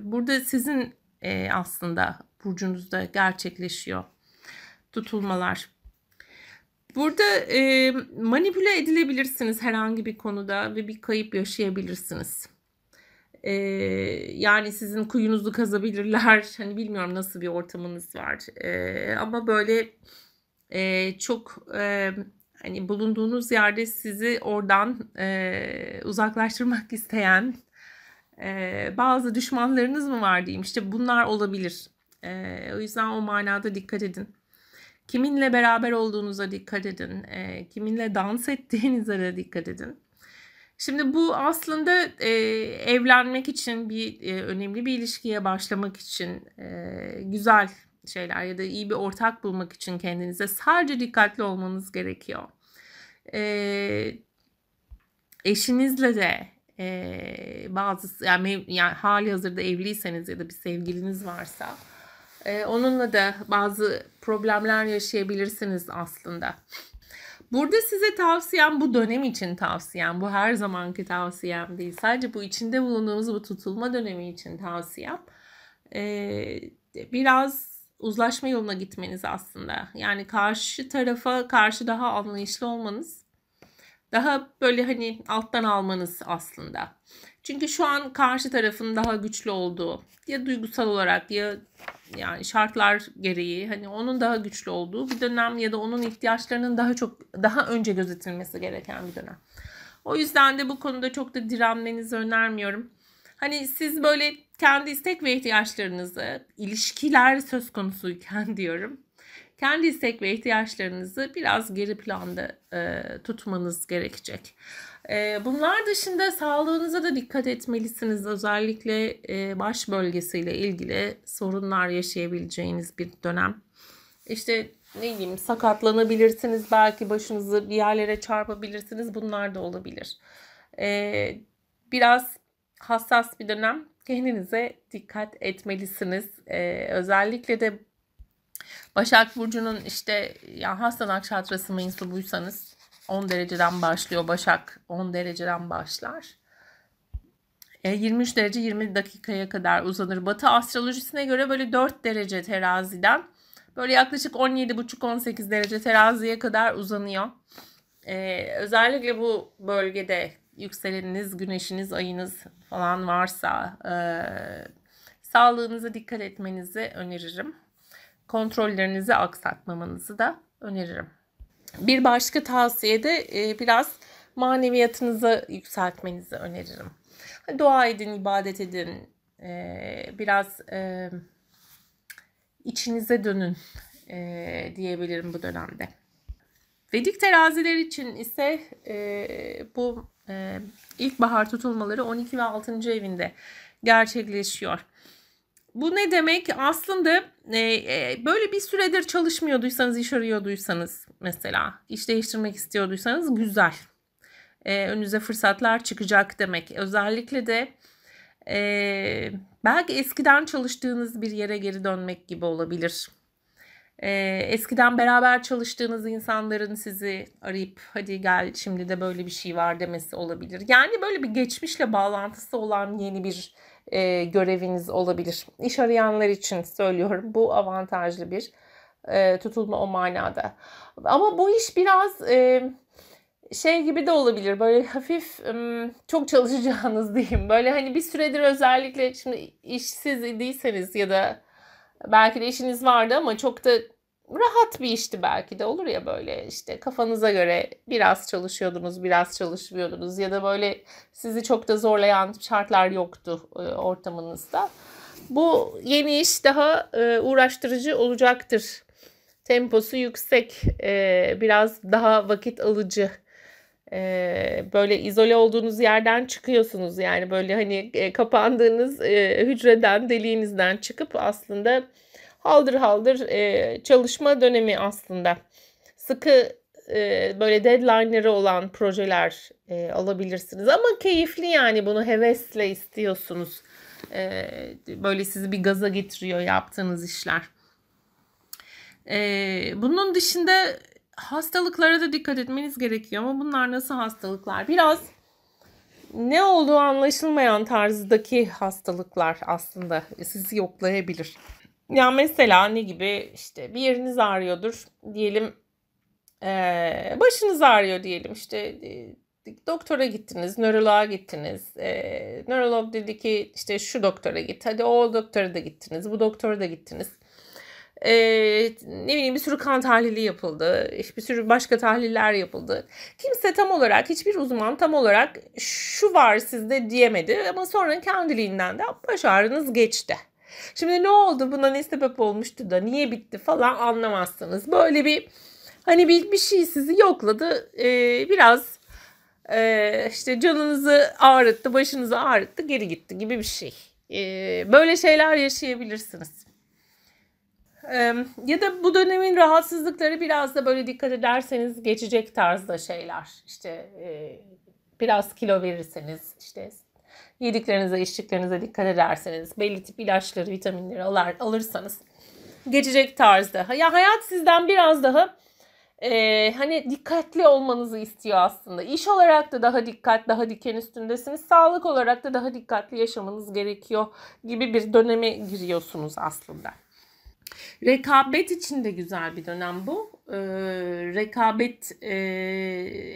burada sizin e, aslında burcunuzda gerçekleşiyor tutulmalar. Burada e, manipüle edilebilirsiniz herhangi bir konuda ve bir kayıp yaşayabilirsiniz. E, yani sizin kuyunuzu kazabilirler. Hani bilmiyorum nasıl bir ortamınız var. E, ama böyle e, çok e, hani bulunduğunuz yerde sizi oradan e, uzaklaştırmak isteyen e, bazı düşmanlarınız mı var diyeyim. İşte bunlar olabilir. E, o yüzden o manada dikkat edin. Kiminle beraber olduğunuza dikkat edin. E, kiminle dans ettiğinize de dikkat edin. Şimdi bu aslında e, evlenmek için bir e, önemli bir ilişkiye başlamak için e, güzel şeyler ya da iyi bir ortak bulmak için kendinize sadece dikkatli olmanız gerekiyor. E, eşinizle de e, bazı yani, yani hali hazırda evliyseniz ya da bir sevgiliniz varsa e, onunla da bazı problemler yaşayabilirsiniz aslında. Burada size tavsiyem bu dönem için tavsiyem. Bu her zamanki tavsiyem değil. Sadece bu içinde bulunduğumuz bu tutulma dönemi için tavsiyem. Ee, biraz uzlaşma yoluna gitmeniz aslında. Yani karşı tarafa karşı daha anlayışlı olmanız. Daha böyle hani alttan almanız aslında. Çünkü şu an karşı tarafın daha güçlü olduğu ya duygusal olarak ya yani şartlar gereği hani onun daha güçlü olduğu bir dönem ya da onun ihtiyaçlarının daha çok daha önce gözetilmesi gereken bir dönem. O yüzden de bu konuda çok da direnmenizi önermiyorum. Hani siz böyle kendi istek ve ihtiyaçlarınızı ilişkiler söz konusuyken diyorum. Kendi istek ve ihtiyaçlarınızı biraz geri planda e, tutmanız gerekecek. Ee, bunlar dışında sağlığınıza da dikkat etmelisiniz. Özellikle e, baş bölgesiyle ilgili sorunlar yaşayabileceğiniz bir dönem. İşte ne diyeyim sakatlanabilirsiniz. Belki başınızı bir yerlere çarpabilirsiniz. Bunlar da olabilir. Ee, biraz hassas bir dönem. Kendinize dikkat etmelisiniz. Ee, özellikle de Başak Burcu'nun işte ya Hastanak şatrası mensubuysanız 10 dereceden başlıyor Başak. 10 dereceden başlar. 23 e, derece 20 dakikaya kadar uzanır. Batı astrolojisine göre böyle 4 derece teraziden böyle yaklaşık 17,5-18 derece teraziye kadar uzanıyor. Ee, özellikle bu bölgede yükseleniniz, güneşiniz, ayınız falan varsa e, sağlığınıza dikkat etmenizi öneririm. Kontrollerinizi aksatmamanızı da öneririm. Bir başka tavsiye de e, biraz maneviyatınızı yükseltmenizi öneririm. Hani dua edin, ibadet edin, e, biraz e, içinize dönün diyebilirim bu dönemde. Vedik teraziler için ise bu ilkbahar tutulmaları 12 ve 6. evinde gerçekleşiyor. Bu ne demek? Aslında e, e, böyle bir süredir çalışmıyorduysanız, iş arıyorduysanız mesela, iş değiştirmek istiyorduysanız güzel. E, önünüze fırsatlar çıkacak demek. Özellikle de e, belki eskiden çalıştığınız bir yere geri dönmek gibi olabilir. E, eskiden beraber çalıştığınız insanların sizi arayıp hadi gel şimdi de böyle bir şey var demesi olabilir. Yani böyle bir geçmişle bağlantısı olan yeni bir e, göreviniz olabilir. İş arayanlar için söylüyorum bu avantajlı bir e, tutulma o manada. Ama bu iş biraz e, şey gibi de olabilir böyle hafif çok çalışacağınız diyeyim. Böyle hani bir süredir özellikle şimdi işsiz değilseniz ya da belki de işiniz vardı ama çok da rahat bir işti belki de olur ya böyle işte kafanıza göre biraz çalışıyordunuz biraz çalışmıyordunuz ya da böyle sizi çok da zorlayan şartlar yoktu e, ortamınızda. Bu yeni iş daha e, uğraştırıcı olacaktır. Temposu yüksek, e, biraz daha vakit alıcı. Böyle izole olduğunuz yerden çıkıyorsunuz yani böyle hani kapandığınız hücreden deliğinizden çıkıp aslında haldır haldır e, çalışma dönemi aslında. Sıkı e, böyle deadline'ları olan projeler e, alabilirsiniz. Ama keyifli yani bunu hevesle istiyorsunuz. E, böyle sizi bir gaza getiriyor yaptığınız işler. E, bunun dışında hastalıklara da dikkat etmeniz gerekiyor ama bunlar nasıl hastalıklar? Biraz ne olduğu anlaşılmayan tarzdaki hastalıklar aslında sizi yoklayabilir. Ya mesela ne gibi işte bir yeriniz ağrıyordur diyelim başınız ağrıyor diyelim işte doktora gittiniz, nöroloğa gittiniz. E, nörolog dedi ki işte şu doktora git. Hadi o doktora da gittiniz, bu doktora da gittiniz. E, ne bileyim bir sürü kan tahlili yapıldı. Bir sürü başka tahliller yapıldı. Kimse tam olarak, hiçbir uzman tam olarak şu var sizde diyemedi. Ama sonra kendiliğinden de baş ağrınız geçti. Şimdi ne oldu buna ne sebep olmuştu da niye bitti falan anlamazsınız. Böyle bir hani bir, bir şey sizi yokladı ee, biraz e, işte canınızı ağrıttı başınızı ağrıttı geri gitti gibi bir şey. Ee, böyle şeyler yaşayabilirsiniz. Ee, ya da bu dönemin rahatsızlıkları biraz da böyle dikkat ederseniz geçecek tarzda şeyler. İşte e, biraz kilo verirseniz işte Yediklerinize, içtiklerinize dikkat ederseniz, belli tip ilaçları, vitaminleri alır, alırsanız geçecek tarzda. Ya hayat sizden biraz daha e, hani dikkatli olmanızı istiyor aslında. İş olarak da daha dikkat, daha diken üstündesiniz. Sağlık olarak da daha dikkatli yaşamanız gerekiyor gibi bir döneme giriyorsunuz aslında. Rekabet için de güzel bir dönem bu. Ee, rekabet e,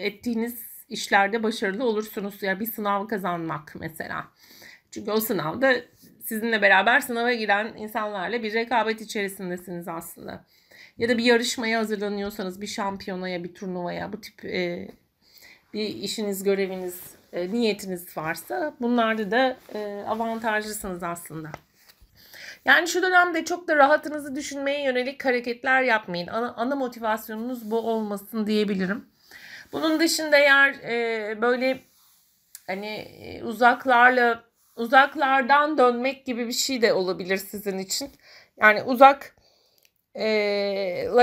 ettiğiniz işlerde başarılı olursunuz. Ya yani bir sınav kazanmak mesela. Çünkü o sınavda sizinle beraber sınava giren insanlarla bir rekabet içerisindesiniz aslında. Ya da bir yarışmaya hazırlanıyorsanız bir şampiyonaya, bir turnuvaya bu tip e, bir işiniz, göreviniz, e, niyetiniz varsa bunlarda da e, avantajlısınız aslında. Yani şu dönemde çok da rahatınızı düşünmeye yönelik hareketler yapmayın. Ana, ana motivasyonunuz bu olmasın diyebilirim. Bunun dışında eğer e, böyle hani e, uzaklarla uzaklardan dönmek gibi bir şey de olabilir sizin için. Yani uzaklara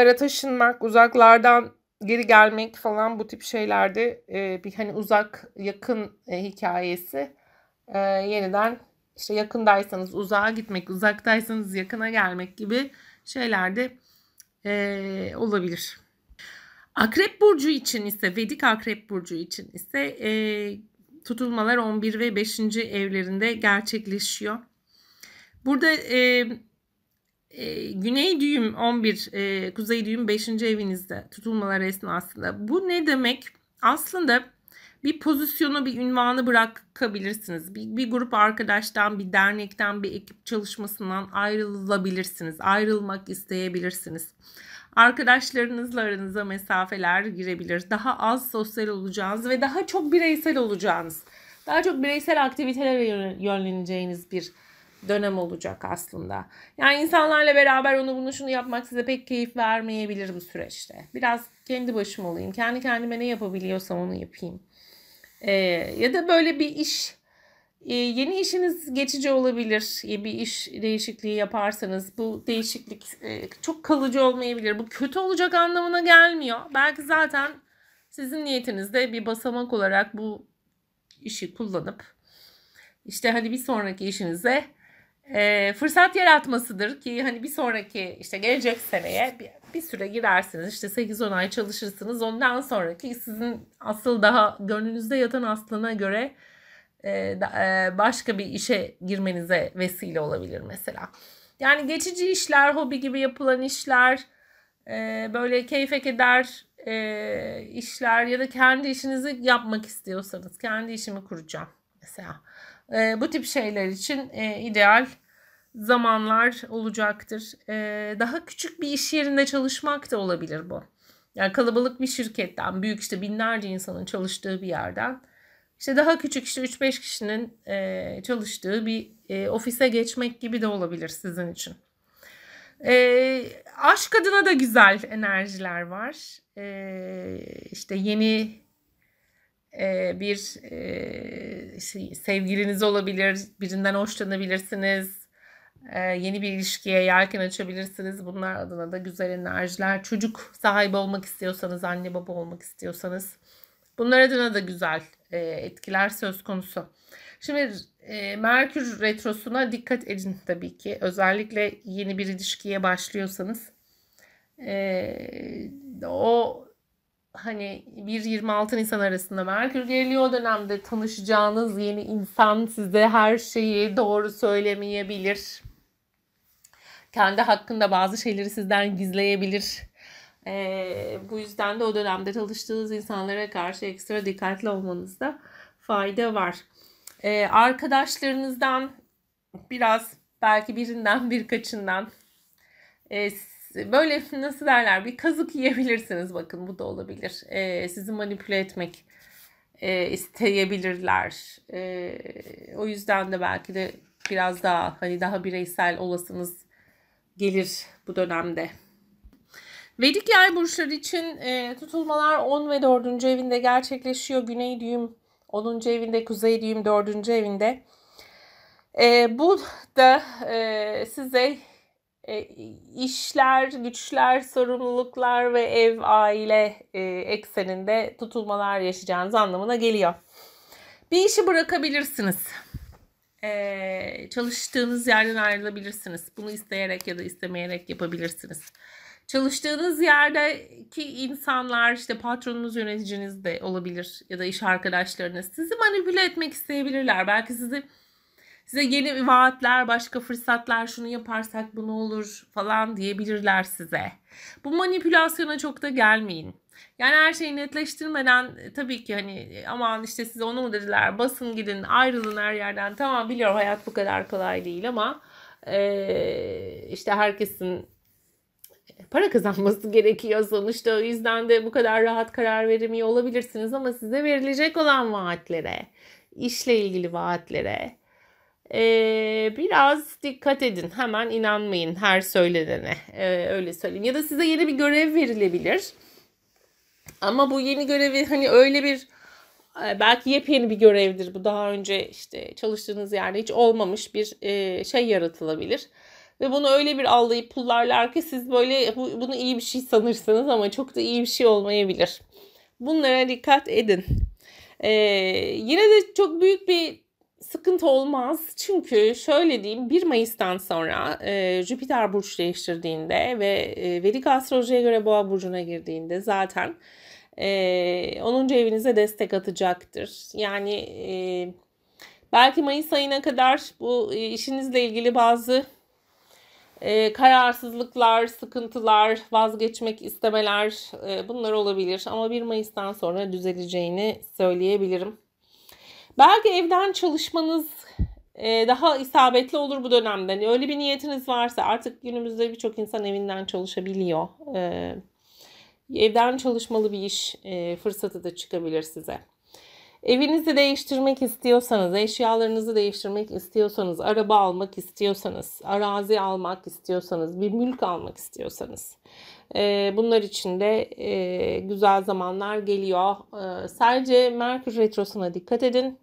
e, taşınmak, uzaklardan geri gelmek falan bu tip şeylerde bir hani uzak yakın hikayesi yeniden işte yakındaysanız uzağa gitmek, uzaktaysanız yakına gelmek gibi şeylerde de olabilir. Akrep burcu için ise Vedik Akrep burcu için ise e, tutulmalar 11 ve 5. evlerinde gerçekleşiyor. Burada e, e, güney düğüm 11, e, kuzey düğüm 5. evinizde tutulmalar esnasında. Bu ne demek? Aslında bir pozisyonu, bir ünvanı bırakabilirsiniz. Bir, bir grup arkadaştan, bir dernekten, bir ekip çalışmasından ayrılabilirsiniz. Ayrılmak isteyebilirsiniz. Arkadaşlarınızla aranıza mesafeler girebilir. Daha az sosyal olacağınız ve daha çok bireysel olacağınız. Daha çok bireysel aktivitelere yönleneceğiniz bir dönem olacak aslında. Yani insanlarla beraber onu bunu şunu yapmak size pek keyif vermeyebilir bu süreçte. Biraz kendi başım olayım. Kendi kendime ne yapabiliyorsam onu yapayım. Ee, ya da böyle bir iş ee, yeni işiniz geçici olabilir. Ee, bir iş değişikliği yaparsanız bu değişiklik e, çok kalıcı olmayabilir. Bu kötü olacak anlamına gelmiyor. Belki zaten sizin niyetinizde bir basamak olarak bu işi kullanıp işte hani bir sonraki işinize e, fırsat yaratmasıdır ki hani bir sonraki işte gelecek seneye bir, bir süre girersiniz işte 8-10 ay çalışırsınız ondan sonraki sizin asıl daha gönlünüzde yatan aslına göre e, e, başka bir işe girmenize vesile olabilir mesela. Yani geçici işler, hobi gibi yapılan işler, e, böyle keyfe eder işler ya da kendi işinizi yapmak istiyorsanız kendi işimi kuracağım mesela. Bu tip şeyler için ideal zamanlar olacaktır. Daha küçük bir iş yerinde çalışmak da olabilir bu. Yani kalabalık bir şirketten, büyük işte binlerce insanın çalıştığı bir yerden işte daha küçük işte 3-5 kişinin e, çalıştığı bir e, ofise geçmek gibi de olabilir sizin için. E, aşk adına da güzel enerjiler var. E, işte yeni e, bir e, şey, sevgiliniz olabilir, birinden hoşlanabilirsiniz. E, yeni bir ilişkiye yelken açabilirsiniz. Bunlar adına da güzel enerjiler. Çocuk sahibi olmak istiyorsanız, anne baba olmak istiyorsanız bunlar adına da güzel e, etkiler söz konusu. Şimdi e, Merkür Retrosu'na dikkat edin tabii ki. Özellikle yeni bir ilişkiye başlıyorsanız e, o hani 1-26 Nisan arasında Merkür geliyor o dönemde tanışacağınız yeni insan size her şeyi doğru söylemeyebilir. Kendi hakkında bazı şeyleri sizden gizleyebilir. E, bu yüzden de o dönemde çalıştığınız insanlara karşı ekstra dikkatli olmanızda fayda var. E, arkadaşlarınızdan biraz belki birinden birkaçından e, böyle nasıl derler bir kazık yiyebilirsiniz bakın bu da olabilir. E, sizi manipüle etmek e, isteyebilirler. E, o yüzden de belki de biraz daha hani daha bireysel olasınız gelir bu dönemde. Vedik yay burçları için e, tutulmalar 10 ve 4. evinde gerçekleşiyor. Güney düğüm 10. evinde, kuzey düğüm 4. evinde. E, bu da e, size e, işler, güçler, sorumluluklar ve ev, aile e, ekseninde tutulmalar yaşayacağınız anlamına geliyor. Bir işi bırakabilirsiniz. E, çalıştığınız yerden ayrılabilirsiniz. Bunu isteyerek ya da istemeyerek yapabilirsiniz. Çalıştığınız yerdeki insanlar işte patronunuz, yöneticiniz de olabilir ya da iş arkadaşlarınız sizi manipüle etmek isteyebilirler. Belki sizi size yeni vaatler, başka fırsatlar, şunu yaparsak bunu olur falan diyebilirler size. Bu manipülasyona çok da gelmeyin. Yani her şeyi netleştirmeden e, tabii ki hani e, aman işte size onu mu dediler basın gidin ayrılın her yerden tamam biliyorum hayat bu kadar kolay değil ama ee, işte herkesin para kazanması gerekiyor sonuçta. O yüzden de bu kadar rahat karar veremiyor olabilirsiniz ama size verilecek olan vaatlere, işle ilgili vaatlere ee, biraz dikkat edin. Hemen inanmayın her söylenene. Ee, öyle söyleyeyim. Ya da size yeni bir görev verilebilir. Ama bu yeni görevi hani öyle bir belki yepyeni bir görevdir bu. Daha önce işte çalıştığınız yerde hiç olmamış bir şey yaratılabilir. Ve bunu öyle bir allayıp pullarlar ki siz böyle bunu iyi bir şey sanırsınız ama çok da iyi bir şey olmayabilir. Bunlara dikkat edin. Ee, yine de çok büyük bir sıkıntı olmaz. Çünkü şöyle diyeyim 1 Mayıs'tan sonra e, Jüpiter burç değiştirdiğinde ve e, Vedik astrolojiye göre Boğa burcuna girdiğinde zaten e, 10. evinize destek atacaktır. Yani e, belki Mayıs ayına kadar bu e, işinizle ilgili bazı e, kararsızlıklar, sıkıntılar, vazgeçmek istemeler e, bunlar olabilir. Ama 1 Mayıs'tan sonra düzeleceğini söyleyebilirim. Belki evden çalışmanız e, daha isabetli olur bu dönemde. Yani öyle bir niyetiniz varsa artık günümüzde birçok insan evinden çalışabiliyor. E, evden çalışmalı bir iş e, fırsatı da çıkabilir size. Evinizi değiştirmek istiyorsanız, eşyalarınızı değiştirmek istiyorsanız, araba almak istiyorsanız, arazi almak istiyorsanız, bir mülk almak istiyorsanız e, bunlar için de e, güzel zamanlar geliyor. E, sadece Merkür Retrosu'na dikkat edin.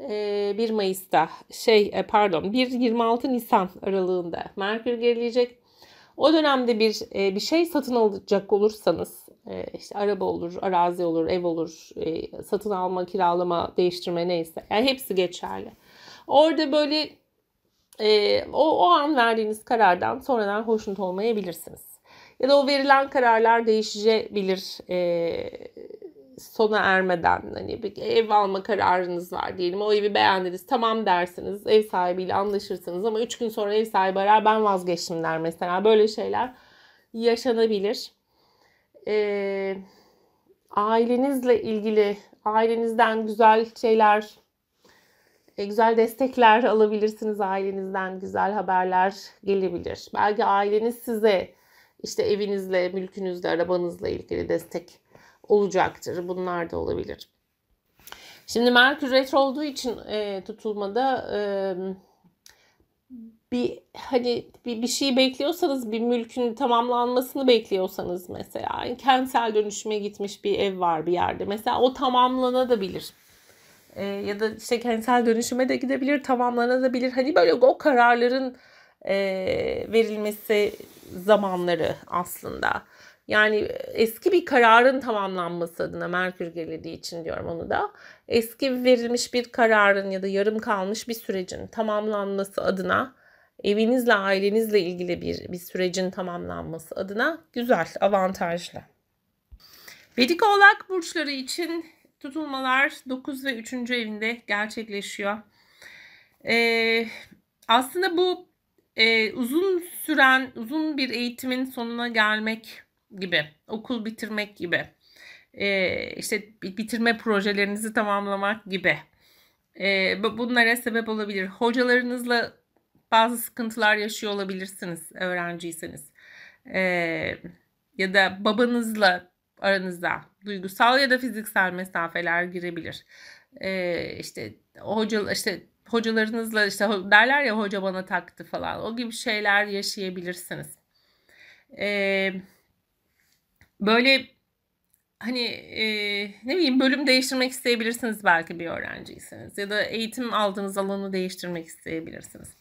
1 Mayıs'ta şey pardon 1-26 Nisan aralığında Merkür gerileyecek. O dönemde bir bir şey satın alacak olursanız e, işte araba olur, arazi olur, ev olur, e, satın alma, kiralama, değiştirme neyse. Yani hepsi geçerli. Orada böyle e, o, o an verdiğiniz karardan sonradan hoşnut olmayabilirsiniz. Ya da o verilen kararlar değişebilir e, sona ermeden. Hani bir ev alma kararınız var diyelim. O evi beğendiniz. Tamam dersiniz. Ev sahibiyle anlaşırsınız ama 3 gün sonra ev sahibi arar ben vazgeçtim der mesela. Böyle şeyler yaşanabilir e, ailenizle ilgili ailenizden güzel şeyler, e, güzel destekler alabilirsiniz. Ailenizden güzel haberler gelebilir. Belki aileniz size işte evinizle, mülkünüzle, arabanızla ilgili destek olacaktır. Bunlar da olabilir. Şimdi Merkür retro olduğu için e, tutulmada e, bir hani bir, bir şey bekliyorsanız bir mülkün tamamlanmasını bekliyorsanız mesela kentsel dönüşüme gitmiş bir ev var bir yerde mesela o tamamlanabilir. Ee, ya da işte kentsel dönüşüme de gidebilir, tamamlanabilir. Hani böyle o kararların e, verilmesi zamanları aslında. Yani eski bir kararın tamamlanması adına Merkür gelirdiği için diyorum onu da. Eski verilmiş bir kararın ya da yarım kalmış bir sürecin tamamlanması adına evinizle ailenizle ilgili bir, bir sürecin tamamlanması adına güzel, avantajlı. Vedik oğlak burçları için tutulmalar 9 ve 3. evinde gerçekleşiyor. Ee, aslında bu e, uzun süren, uzun bir eğitimin sonuna gelmek gibi, okul bitirmek gibi, ee, işte bitirme projelerinizi tamamlamak gibi. Ee, bunlara sebep olabilir. Hocalarınızla bazı sıkıntılar yaşıyor olabilirsiniz öğrenciyseniz. Ee, ya da babanızla aranızda duygusal ya da fiziksel mesafeler girebilir. Ee, işte hoca işte hocalarınızla işte derler ya hoca bana taktı falan. O gibi şeyler yaşayabilirsiniz. Ee, böyle hani e, ne bileyim bölüm değiştirmek isteyebilirsiniz belki bir öğrenciyseniz ya da eğitim aldığınız alanı değiştirmek isteyebilirsiniz.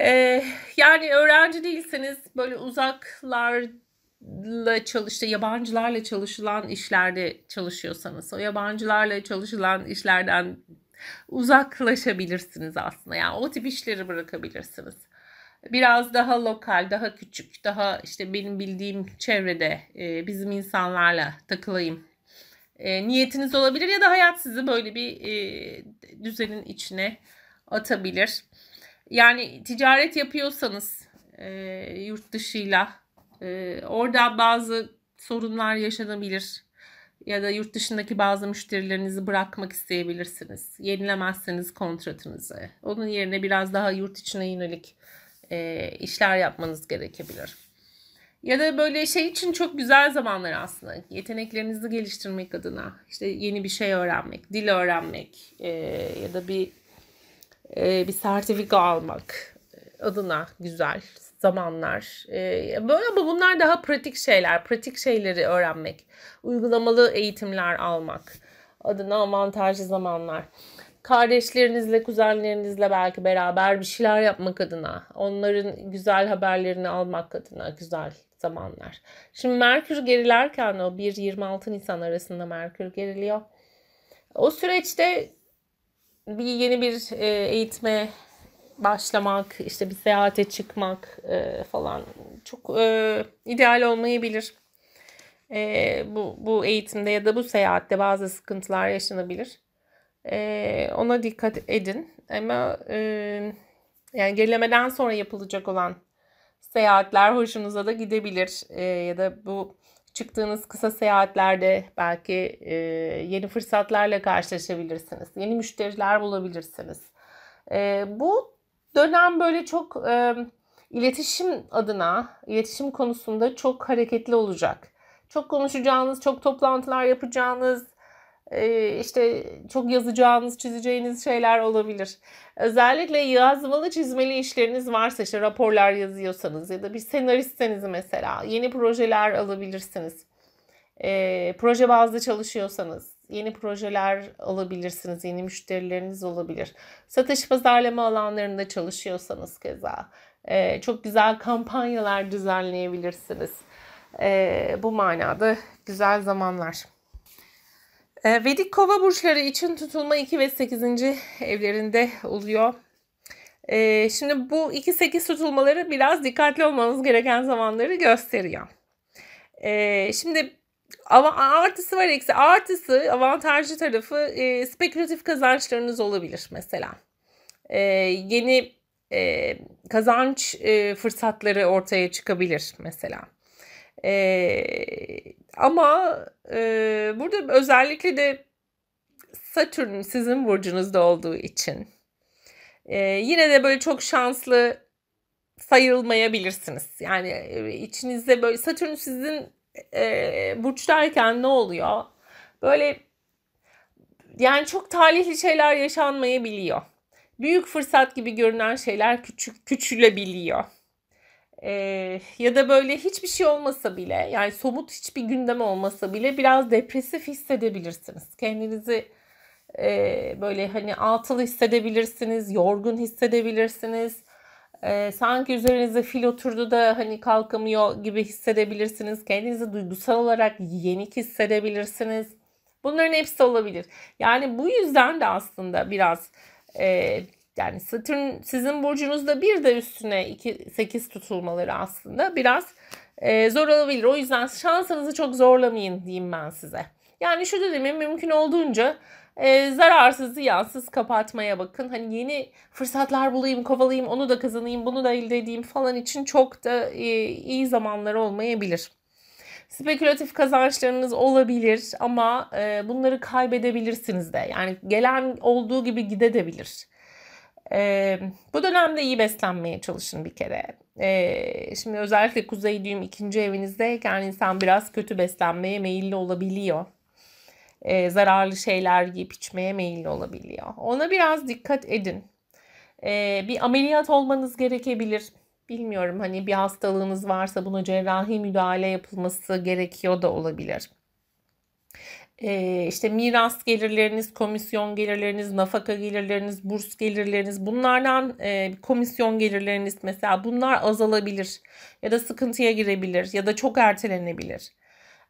Eh, yani öğrenci değilseniz böyle uzaklarla çalıştığı, yabancılarla çalışılan işlerde çalışıyorsanız, o yabancılarla çalışılan işlerden uzaklaşabilirsiniz aslında. Yani o tip işleri bırakabilirsiniz. Biraz daha lokal, daha küçük, daha işte benim bildiğim çevrede e, bizim insanlarla takılayım e, niyetiniz olabilir ya da hayat sizi böyle bir e, düzenin içine atabilir. Yani ticaret yapıyorsanız e, yurt dışıyla e, orada bazı sorunlar yaşanabilir. Ya da yurt dışındaki bazı müşterilerinizi bırakmak isteyebilirsiniz. Yenilemezseniz kontratınızı. Onun yerine biraz daha yurt içine yönelik e, işler yapmanız gerekebilir. Ya da böyle şey için çok güzel zamanlar aslında. Yeteneklerinizi geliştirmek adına. işte yeni bir şey öğrenmek, dil öğrenmek e, ya da bir e, bir sertifika almak adına güzel zamanlar. E, böyle ama bunlar daha pratik şeyler. Pratik şeyleri öğrenmek, uygulamalı eğitimler almak adına avantajlı zamanlar kardeşlerinizle, kuzenlerinizle belki beraber bir şeyler yapmak adına, onların güzel haberlerini almak adına güzel zamanlar. Şimdi Merkür gerilerken o 1-26 Nisan arasında Merkür geriliyor. O süreçte bir yeni bir e, eğitime başlamak, işte bir seyahate çıkmak e, falan çok e, ideal olmayabilir. E, bu, bu eğitimde ya da bu seyahatte bazı sıkıntılar yaşanabilir. E, ona dikkat edin. Ama e, yani gerilemeden sonra yapılacak olan seyahatler hoşunuza da gidebilir. E, ya da bu çıktığınız kısa seyahatlerde belki e, yeni fırsatlarla karşılaşabilirsiniz. Yeni müşteriler bulabilirsiniz. E, bu dönem böyle çok e, iletişim adına, iletişim konusunda çok hareketli olacak. Çok konuşacağınız, çok toplantılar yapacağınız, ee, işte çok yazacağınız, çizeceğiniz şeyler olabilir. Özellikle yazmalı, çizmeli işleriniz varsa işte raporlar yazıyorsanız ya da bir senaristseniz mesela yeni projeler alabilirsiniz. E, proje bazlı çalışıyorsanız yeni projeler alabilirsiniz, yeni müşterileriniz olabilir. Satış pazarlama alanlarında çalışıyorsanız keza e, çok güzel kampanyalar düzenleyebilirsiniz. E, bu manada güzel zamanlar. Ee, Vedik kova burçları için tutulma 2 ve 8. evlerinde oluyor. Ee, şimdi bu 2-8 tutulmaları biraz dikkatli olmanız gereken zamanları gösteriyor. Ee, şimdi artısı var eksi artısı avantajlı tarafı e, spekülatif kazançlarınız olabilir mesela. Ee, yeni e, kazanç e, fırsatları ortaya çıkabilir mesela. E, ama e, burada özellikle de Satürn sizin burcunuzda olduğu için e, yine de böyle çok şanslı sayılmayabilirsiniz. Yani e, içinizde böyle Satürn sizin e, burçtayken ne oluyor? Böyle yani çok talihli şeyler yaşanmayabiliyor. Büyük fırsat gibi görünen şeyler küçük küçülebiliyor e, ya da böyle hiçbir şey olmasa bile yani somut hiçbir gündem olmasa bile biraz depresif hissedebilirsiniz. Kendinizi e, böyle hani atıl hissedebilirsiniz, yorgun hissedebilirsiniz. E, sanki üzerinize fil oturdu da hani kalkamıyor gibi hissedebilirsiniz. Kendinizi duygusal olarak yenik hissedebilirsiniz. Bunların hepsi olabilir. Yani bu yüzden de aslında biraz e, yani Satürn sizin burcunuzda bir de üstüne 2 8 tutulmaları aslında biraz e, zor olabilir. O yüzden şansınızı çok zorlamayın diyeyim ben size. Yani şu dönemi mümkün olduğunca e, zararsız, ziyansız kapatmaya bakın. Hani yeni fırsatlar bulayım, kovalayayım, onu da kazanayım, bunu da elde edeyim falan için çok da e, iyi zamanlar olmayabilir. Spekülatif kazançlarınız olabilir ama e, bunları kaybedebilirsiniz de. Yani gelen olduğu gibi gidebilir. E, bu dönemde iyi beslenmeye çalışın bir kere. E, şimdi özellikle kuzey düğüm ikinci evinizdeyken insan biraz kötü beslenmeye meyilli olabiliyor. E, zararlı şeyler yiyip içmeye meyilli olabiliyor. Ona biraz dikkat edin. E, bir ameliyat olmanız gerekebilir. Bilmiyorum hani bir hastalığınız varsa buna cerrahi müdahale yapılması gerekiyor da olabilir e, işte miras gelirleriniz, komisyon gelirleriniz, nafaka gelirleriniz, burs gelirleriniz bunlardan e, komisyon gelirleriniz mesela bunlar azalabilir ya da sıkıntıya girebilir ya da çok ertelenebilir.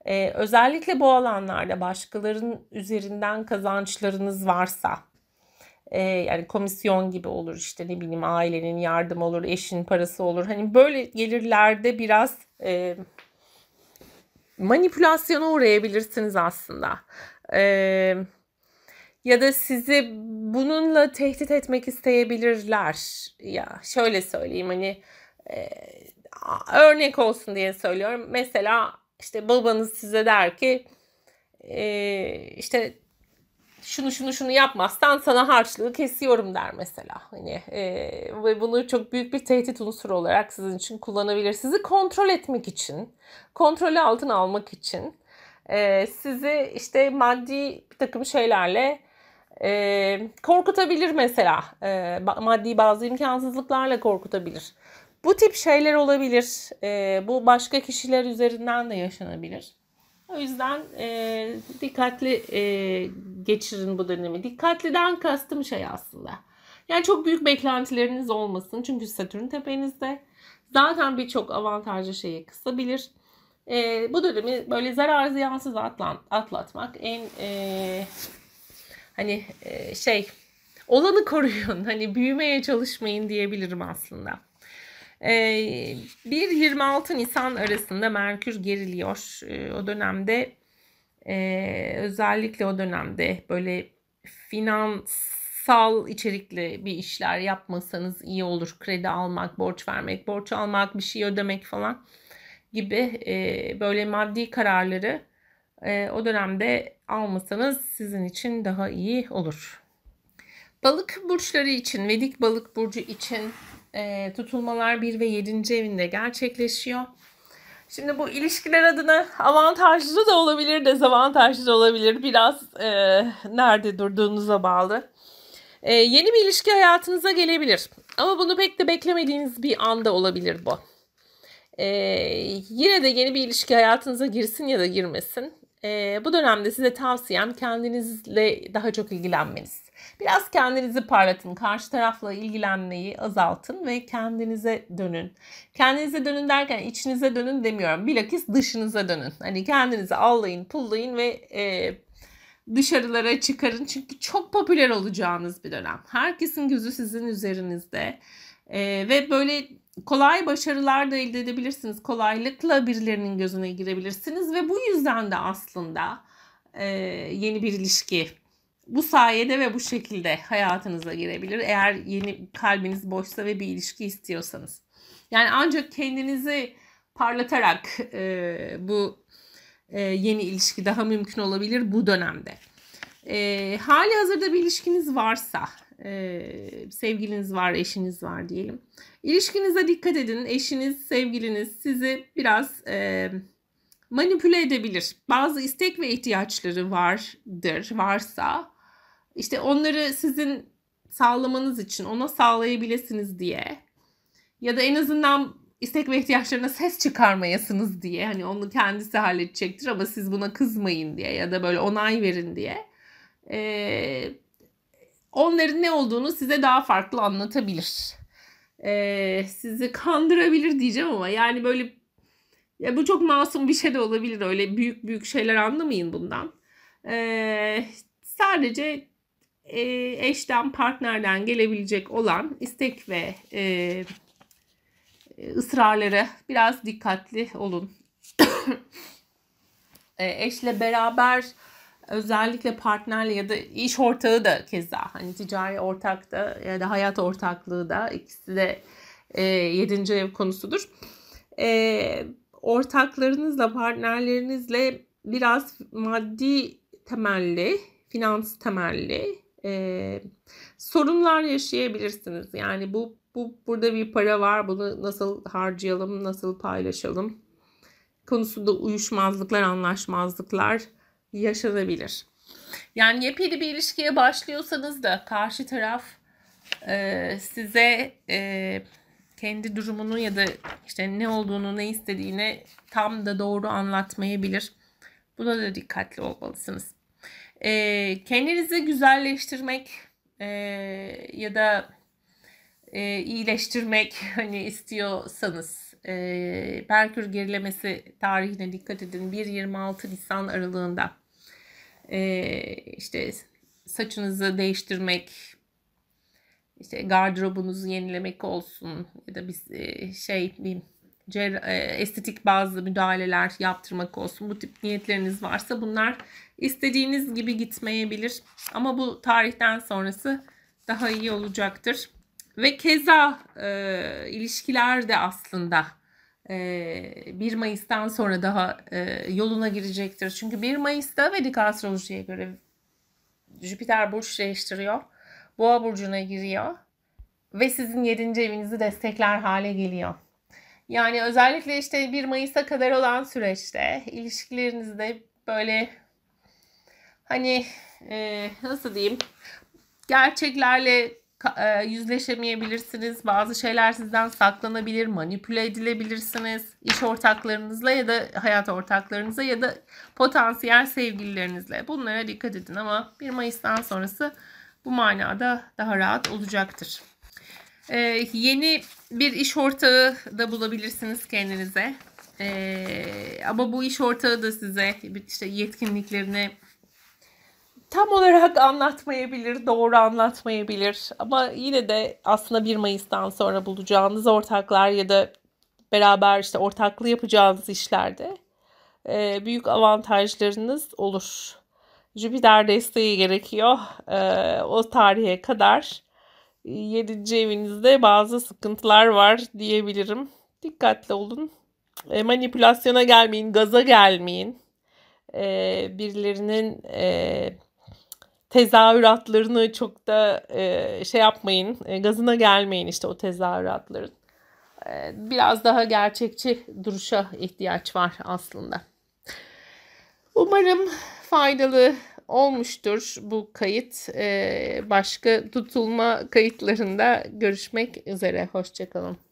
E, özellikle bu alanlarda başkalarının üzerinden kazançlarınız varsa e, yani komisyon gibi olur işte ne bileyim ailenin yardım olur, eşin parası olur. Hani böyle gelirlerde biraz e, manipülasyona uğrayabilirsiniz aslında. Ee, ya da sizi bununla tehdit etmek isteyebilirler. Ya şöyle söyleyeyim hani e, örnek olsun diye söylüyorum. Mesela işte babanız size der ki e, işte şunu şunu şunu yapmazsan sana harçlığı kesiyorum der mesela. Hani e, ve bunu çok büyük bir tehdit unsuru olarak sizin için kullanabilir. Sizi kontrol etmek için, kontrolü altına almak için e, sizi işte maddi bir takım şeylerle e, korkutabilir mesela. E, maddi bazı imkansızlıklarla korkutabilir. Bu tip şeyler olabilir. E, bu başka kişiler üzerinden de yaşanabilir. O yüzden e, dikkatli e, geçirin bu dönemi. Dikkatliden kastım şey aslında. Yani çok büyük beklentileriniz olmasın. Çünkü Satürn tepenizde. Zaten birçok avantajlı şeyi kısabilir. E, bu dönemi böyle zarar ziyansız atlan, atlatmak en e, hani e, şey olanı koruyun. Hani büyümeye çalışmayın diyebilirim aslında. 1-26 ee, Nisan arasında Merkür geriliyor. Ee, o dönemde e, özellikle o dönemde böyle finansal içerikli bir işler yapmasanız iyi olur. Kredi almak, borç vermek, borç almak, bir şey ödemek falan gibi e, böyle maddi kararları e, o dönemde almasanız sizin için daha iyi olur. Balık burçları için, Vedik balık burcu için e, tutulmalar 1 ve 7. evinde gerçekleşiyor. Şimdi bu ilişkiler adına avantajlı da olabilir, dezavantajlı da olabilir. Biraz e, nerede durduğunuza bağlı. E, yeni bir ilişki hayatınıza gelebilir. Ama bunu pek de beklemediğiniz bir anda olabilir bu. E, yine de yeni bir ilişki hayatınıza girsin ya da girmesin. E, bu dönemde size tavsiyem kendinizle daha çok ilgilenmeniz. Biraz kendinizi parlatın. Karşı tarafla ilgilenmeyi azaltın ve kendinize dönün. Kendinize dönün derken içinize dönün demiyorum. Bilakis dışınıza dönün. Hani kendinizi allayın, pullayın ve e, dışarılara çıkarın. Çünkü çok popüler olacağınız bir dönem. Herkesin gözü sizin üzerinizde. E, ve böyle kolay başarılar da elde edebilirsiniz. Kolaylıkla birilerinin gözüne girebilirsiniz ve bu yüzden de aslında e, yeni bir ilişki bu sayede ve bu şekilde hayatınıza girebilir. Eğer yeni kalbiniz boşsa ve bir ilişki istiyorsanız. Yani ancak kendinizi parlatarak e, bu e, yeni ilişki daha mümkün olabilir bu dönemde. E, hali hazırda bir ilişkiniz varsa, e, sevgiliniz var, eşiniz var diyelim. İlişkinize dikkat edin. Eşiniz, sevgiliniz sizi biraz e, manipüle edebilir. Bazı istek ve ihtiyaçları vardır, varsa işte onları sizin sağlamanız için ona sağlayabilirsiniz diye ya da en azından istek ve ihtiyaçlarına ses çıkarmayasınız diye hani onu kendisi halledecektir ama siz buna kızmayın diye ya da böyle onay verin diye ee, onların ne olduğunu size daha farklı anlatabilir. Ee, sizi kandırabilir diyeceğim ama yani böyle ya bu çok masum bir şey de olabilir öyle büyük büyük şeyler anlamayın bundan. Ee, sadece e, eşten, partnerden gelebilecek olan istek ve e, e ısrarlara biraz dikkatli olun. E, eşle beraber özellikle partnerle ya da iş ortağı da keza hani ticari ortak da ya da hayat ortaklığı da ikisi de e, yedinci ev konusudur. E, ortaklarınızla partnerlerinizle biraz maddi temelli, finans temelli e, sorunlar yaşayabilirsiniz. Yani bu, bu burada bir para var bunu nasıl harcayalım nasıl paylaşalım konusunda uyuşmazlıklar anlaşmazlıklar yaşanabilir. Yani yepyeni bir ilişkiye başlıyorsanız da karşı taraf e, size e, kendi durumunu ya da işte ne olduğunu ne istediğini tam da doğru anlatmayabilir. Buna da dikkatli olmalısınız. E, kendinizi güzelleştirmek e, ya da e, iyileştirmek hani istiyorsanız e, Merkür gerilemesi tarihine dikkat edin. 1-26 Nisan aralığında e, işte saçınızı değiştirmek, işte gardırobunuzu yenilemek olsun ya da biz e, şey diyeyim e, estetik bazı müdahaleler yaptırmak olsun bu tip niyetleriniz varsa bunlar istediğiniz gibi gitmeyebilir. Ama bu tarihten sonrası daha iyi olacaktır. Ve keza e, ilişkiler de aslında e, 1 Mayıs'tan sonra daha e, yoluna girecektir. Çünkü 1 Mayıs'ta Vedik Astroloji'ye göre Jüpiter burç değiştiriyor. Boğa burcuna giriyor ve sizin 7. evinizi destekler hale geliyor. Yani özellikle işte 1 Mayıs'a kadar olan süreçte ilişkilerinizde böyle hani e, nasıl diyeyim gerçeklerle e, yüzleşemeyebilirsiniz. Bazı şeyler sizden saklanabilir, manipüle edilebilirsiniz. iş ortaklarınızla ya da hayat ortaklarınıza ya da potansiyel sevgililerinizle. Bunlara dikkat edin ama 1 Mayıs'tan sonrası bu manada daha rahat olacaktır. Ee, yeni bir iş ortağı da bulabilirsiniz kendinize. Ee, ama bu iş ortağı da size işte yetkinliklerini tam olarak anlatmayabilir, doğru anlatmayabilir. Ama yine de aslında 1 Mayıs'tan sonra bulacağınız ortaklar ya da beraber işte ortaklı yapacağınız işlerde e, büyük avantajlarınız olur. Jüpiter desteği gerekiyor. E, o tarihe kadar 7. evinizde bazı sıkıntılar var diyebilirim. Dikkatli olun. E, manipülasyona gelmeyin, gaza gelmeyin. E, birilerinin e, tezahüratlarını çok da şey yapmayın. gazına gelmeyin işte o tezahüratların. biraz daha gerçekçi duruşa ihtiyaç var aslında. Umarım faydalı olmuştur bu kayıt. Ee, başka tutulma kayıtlarında görüşmek üzere. Hoşçakalın.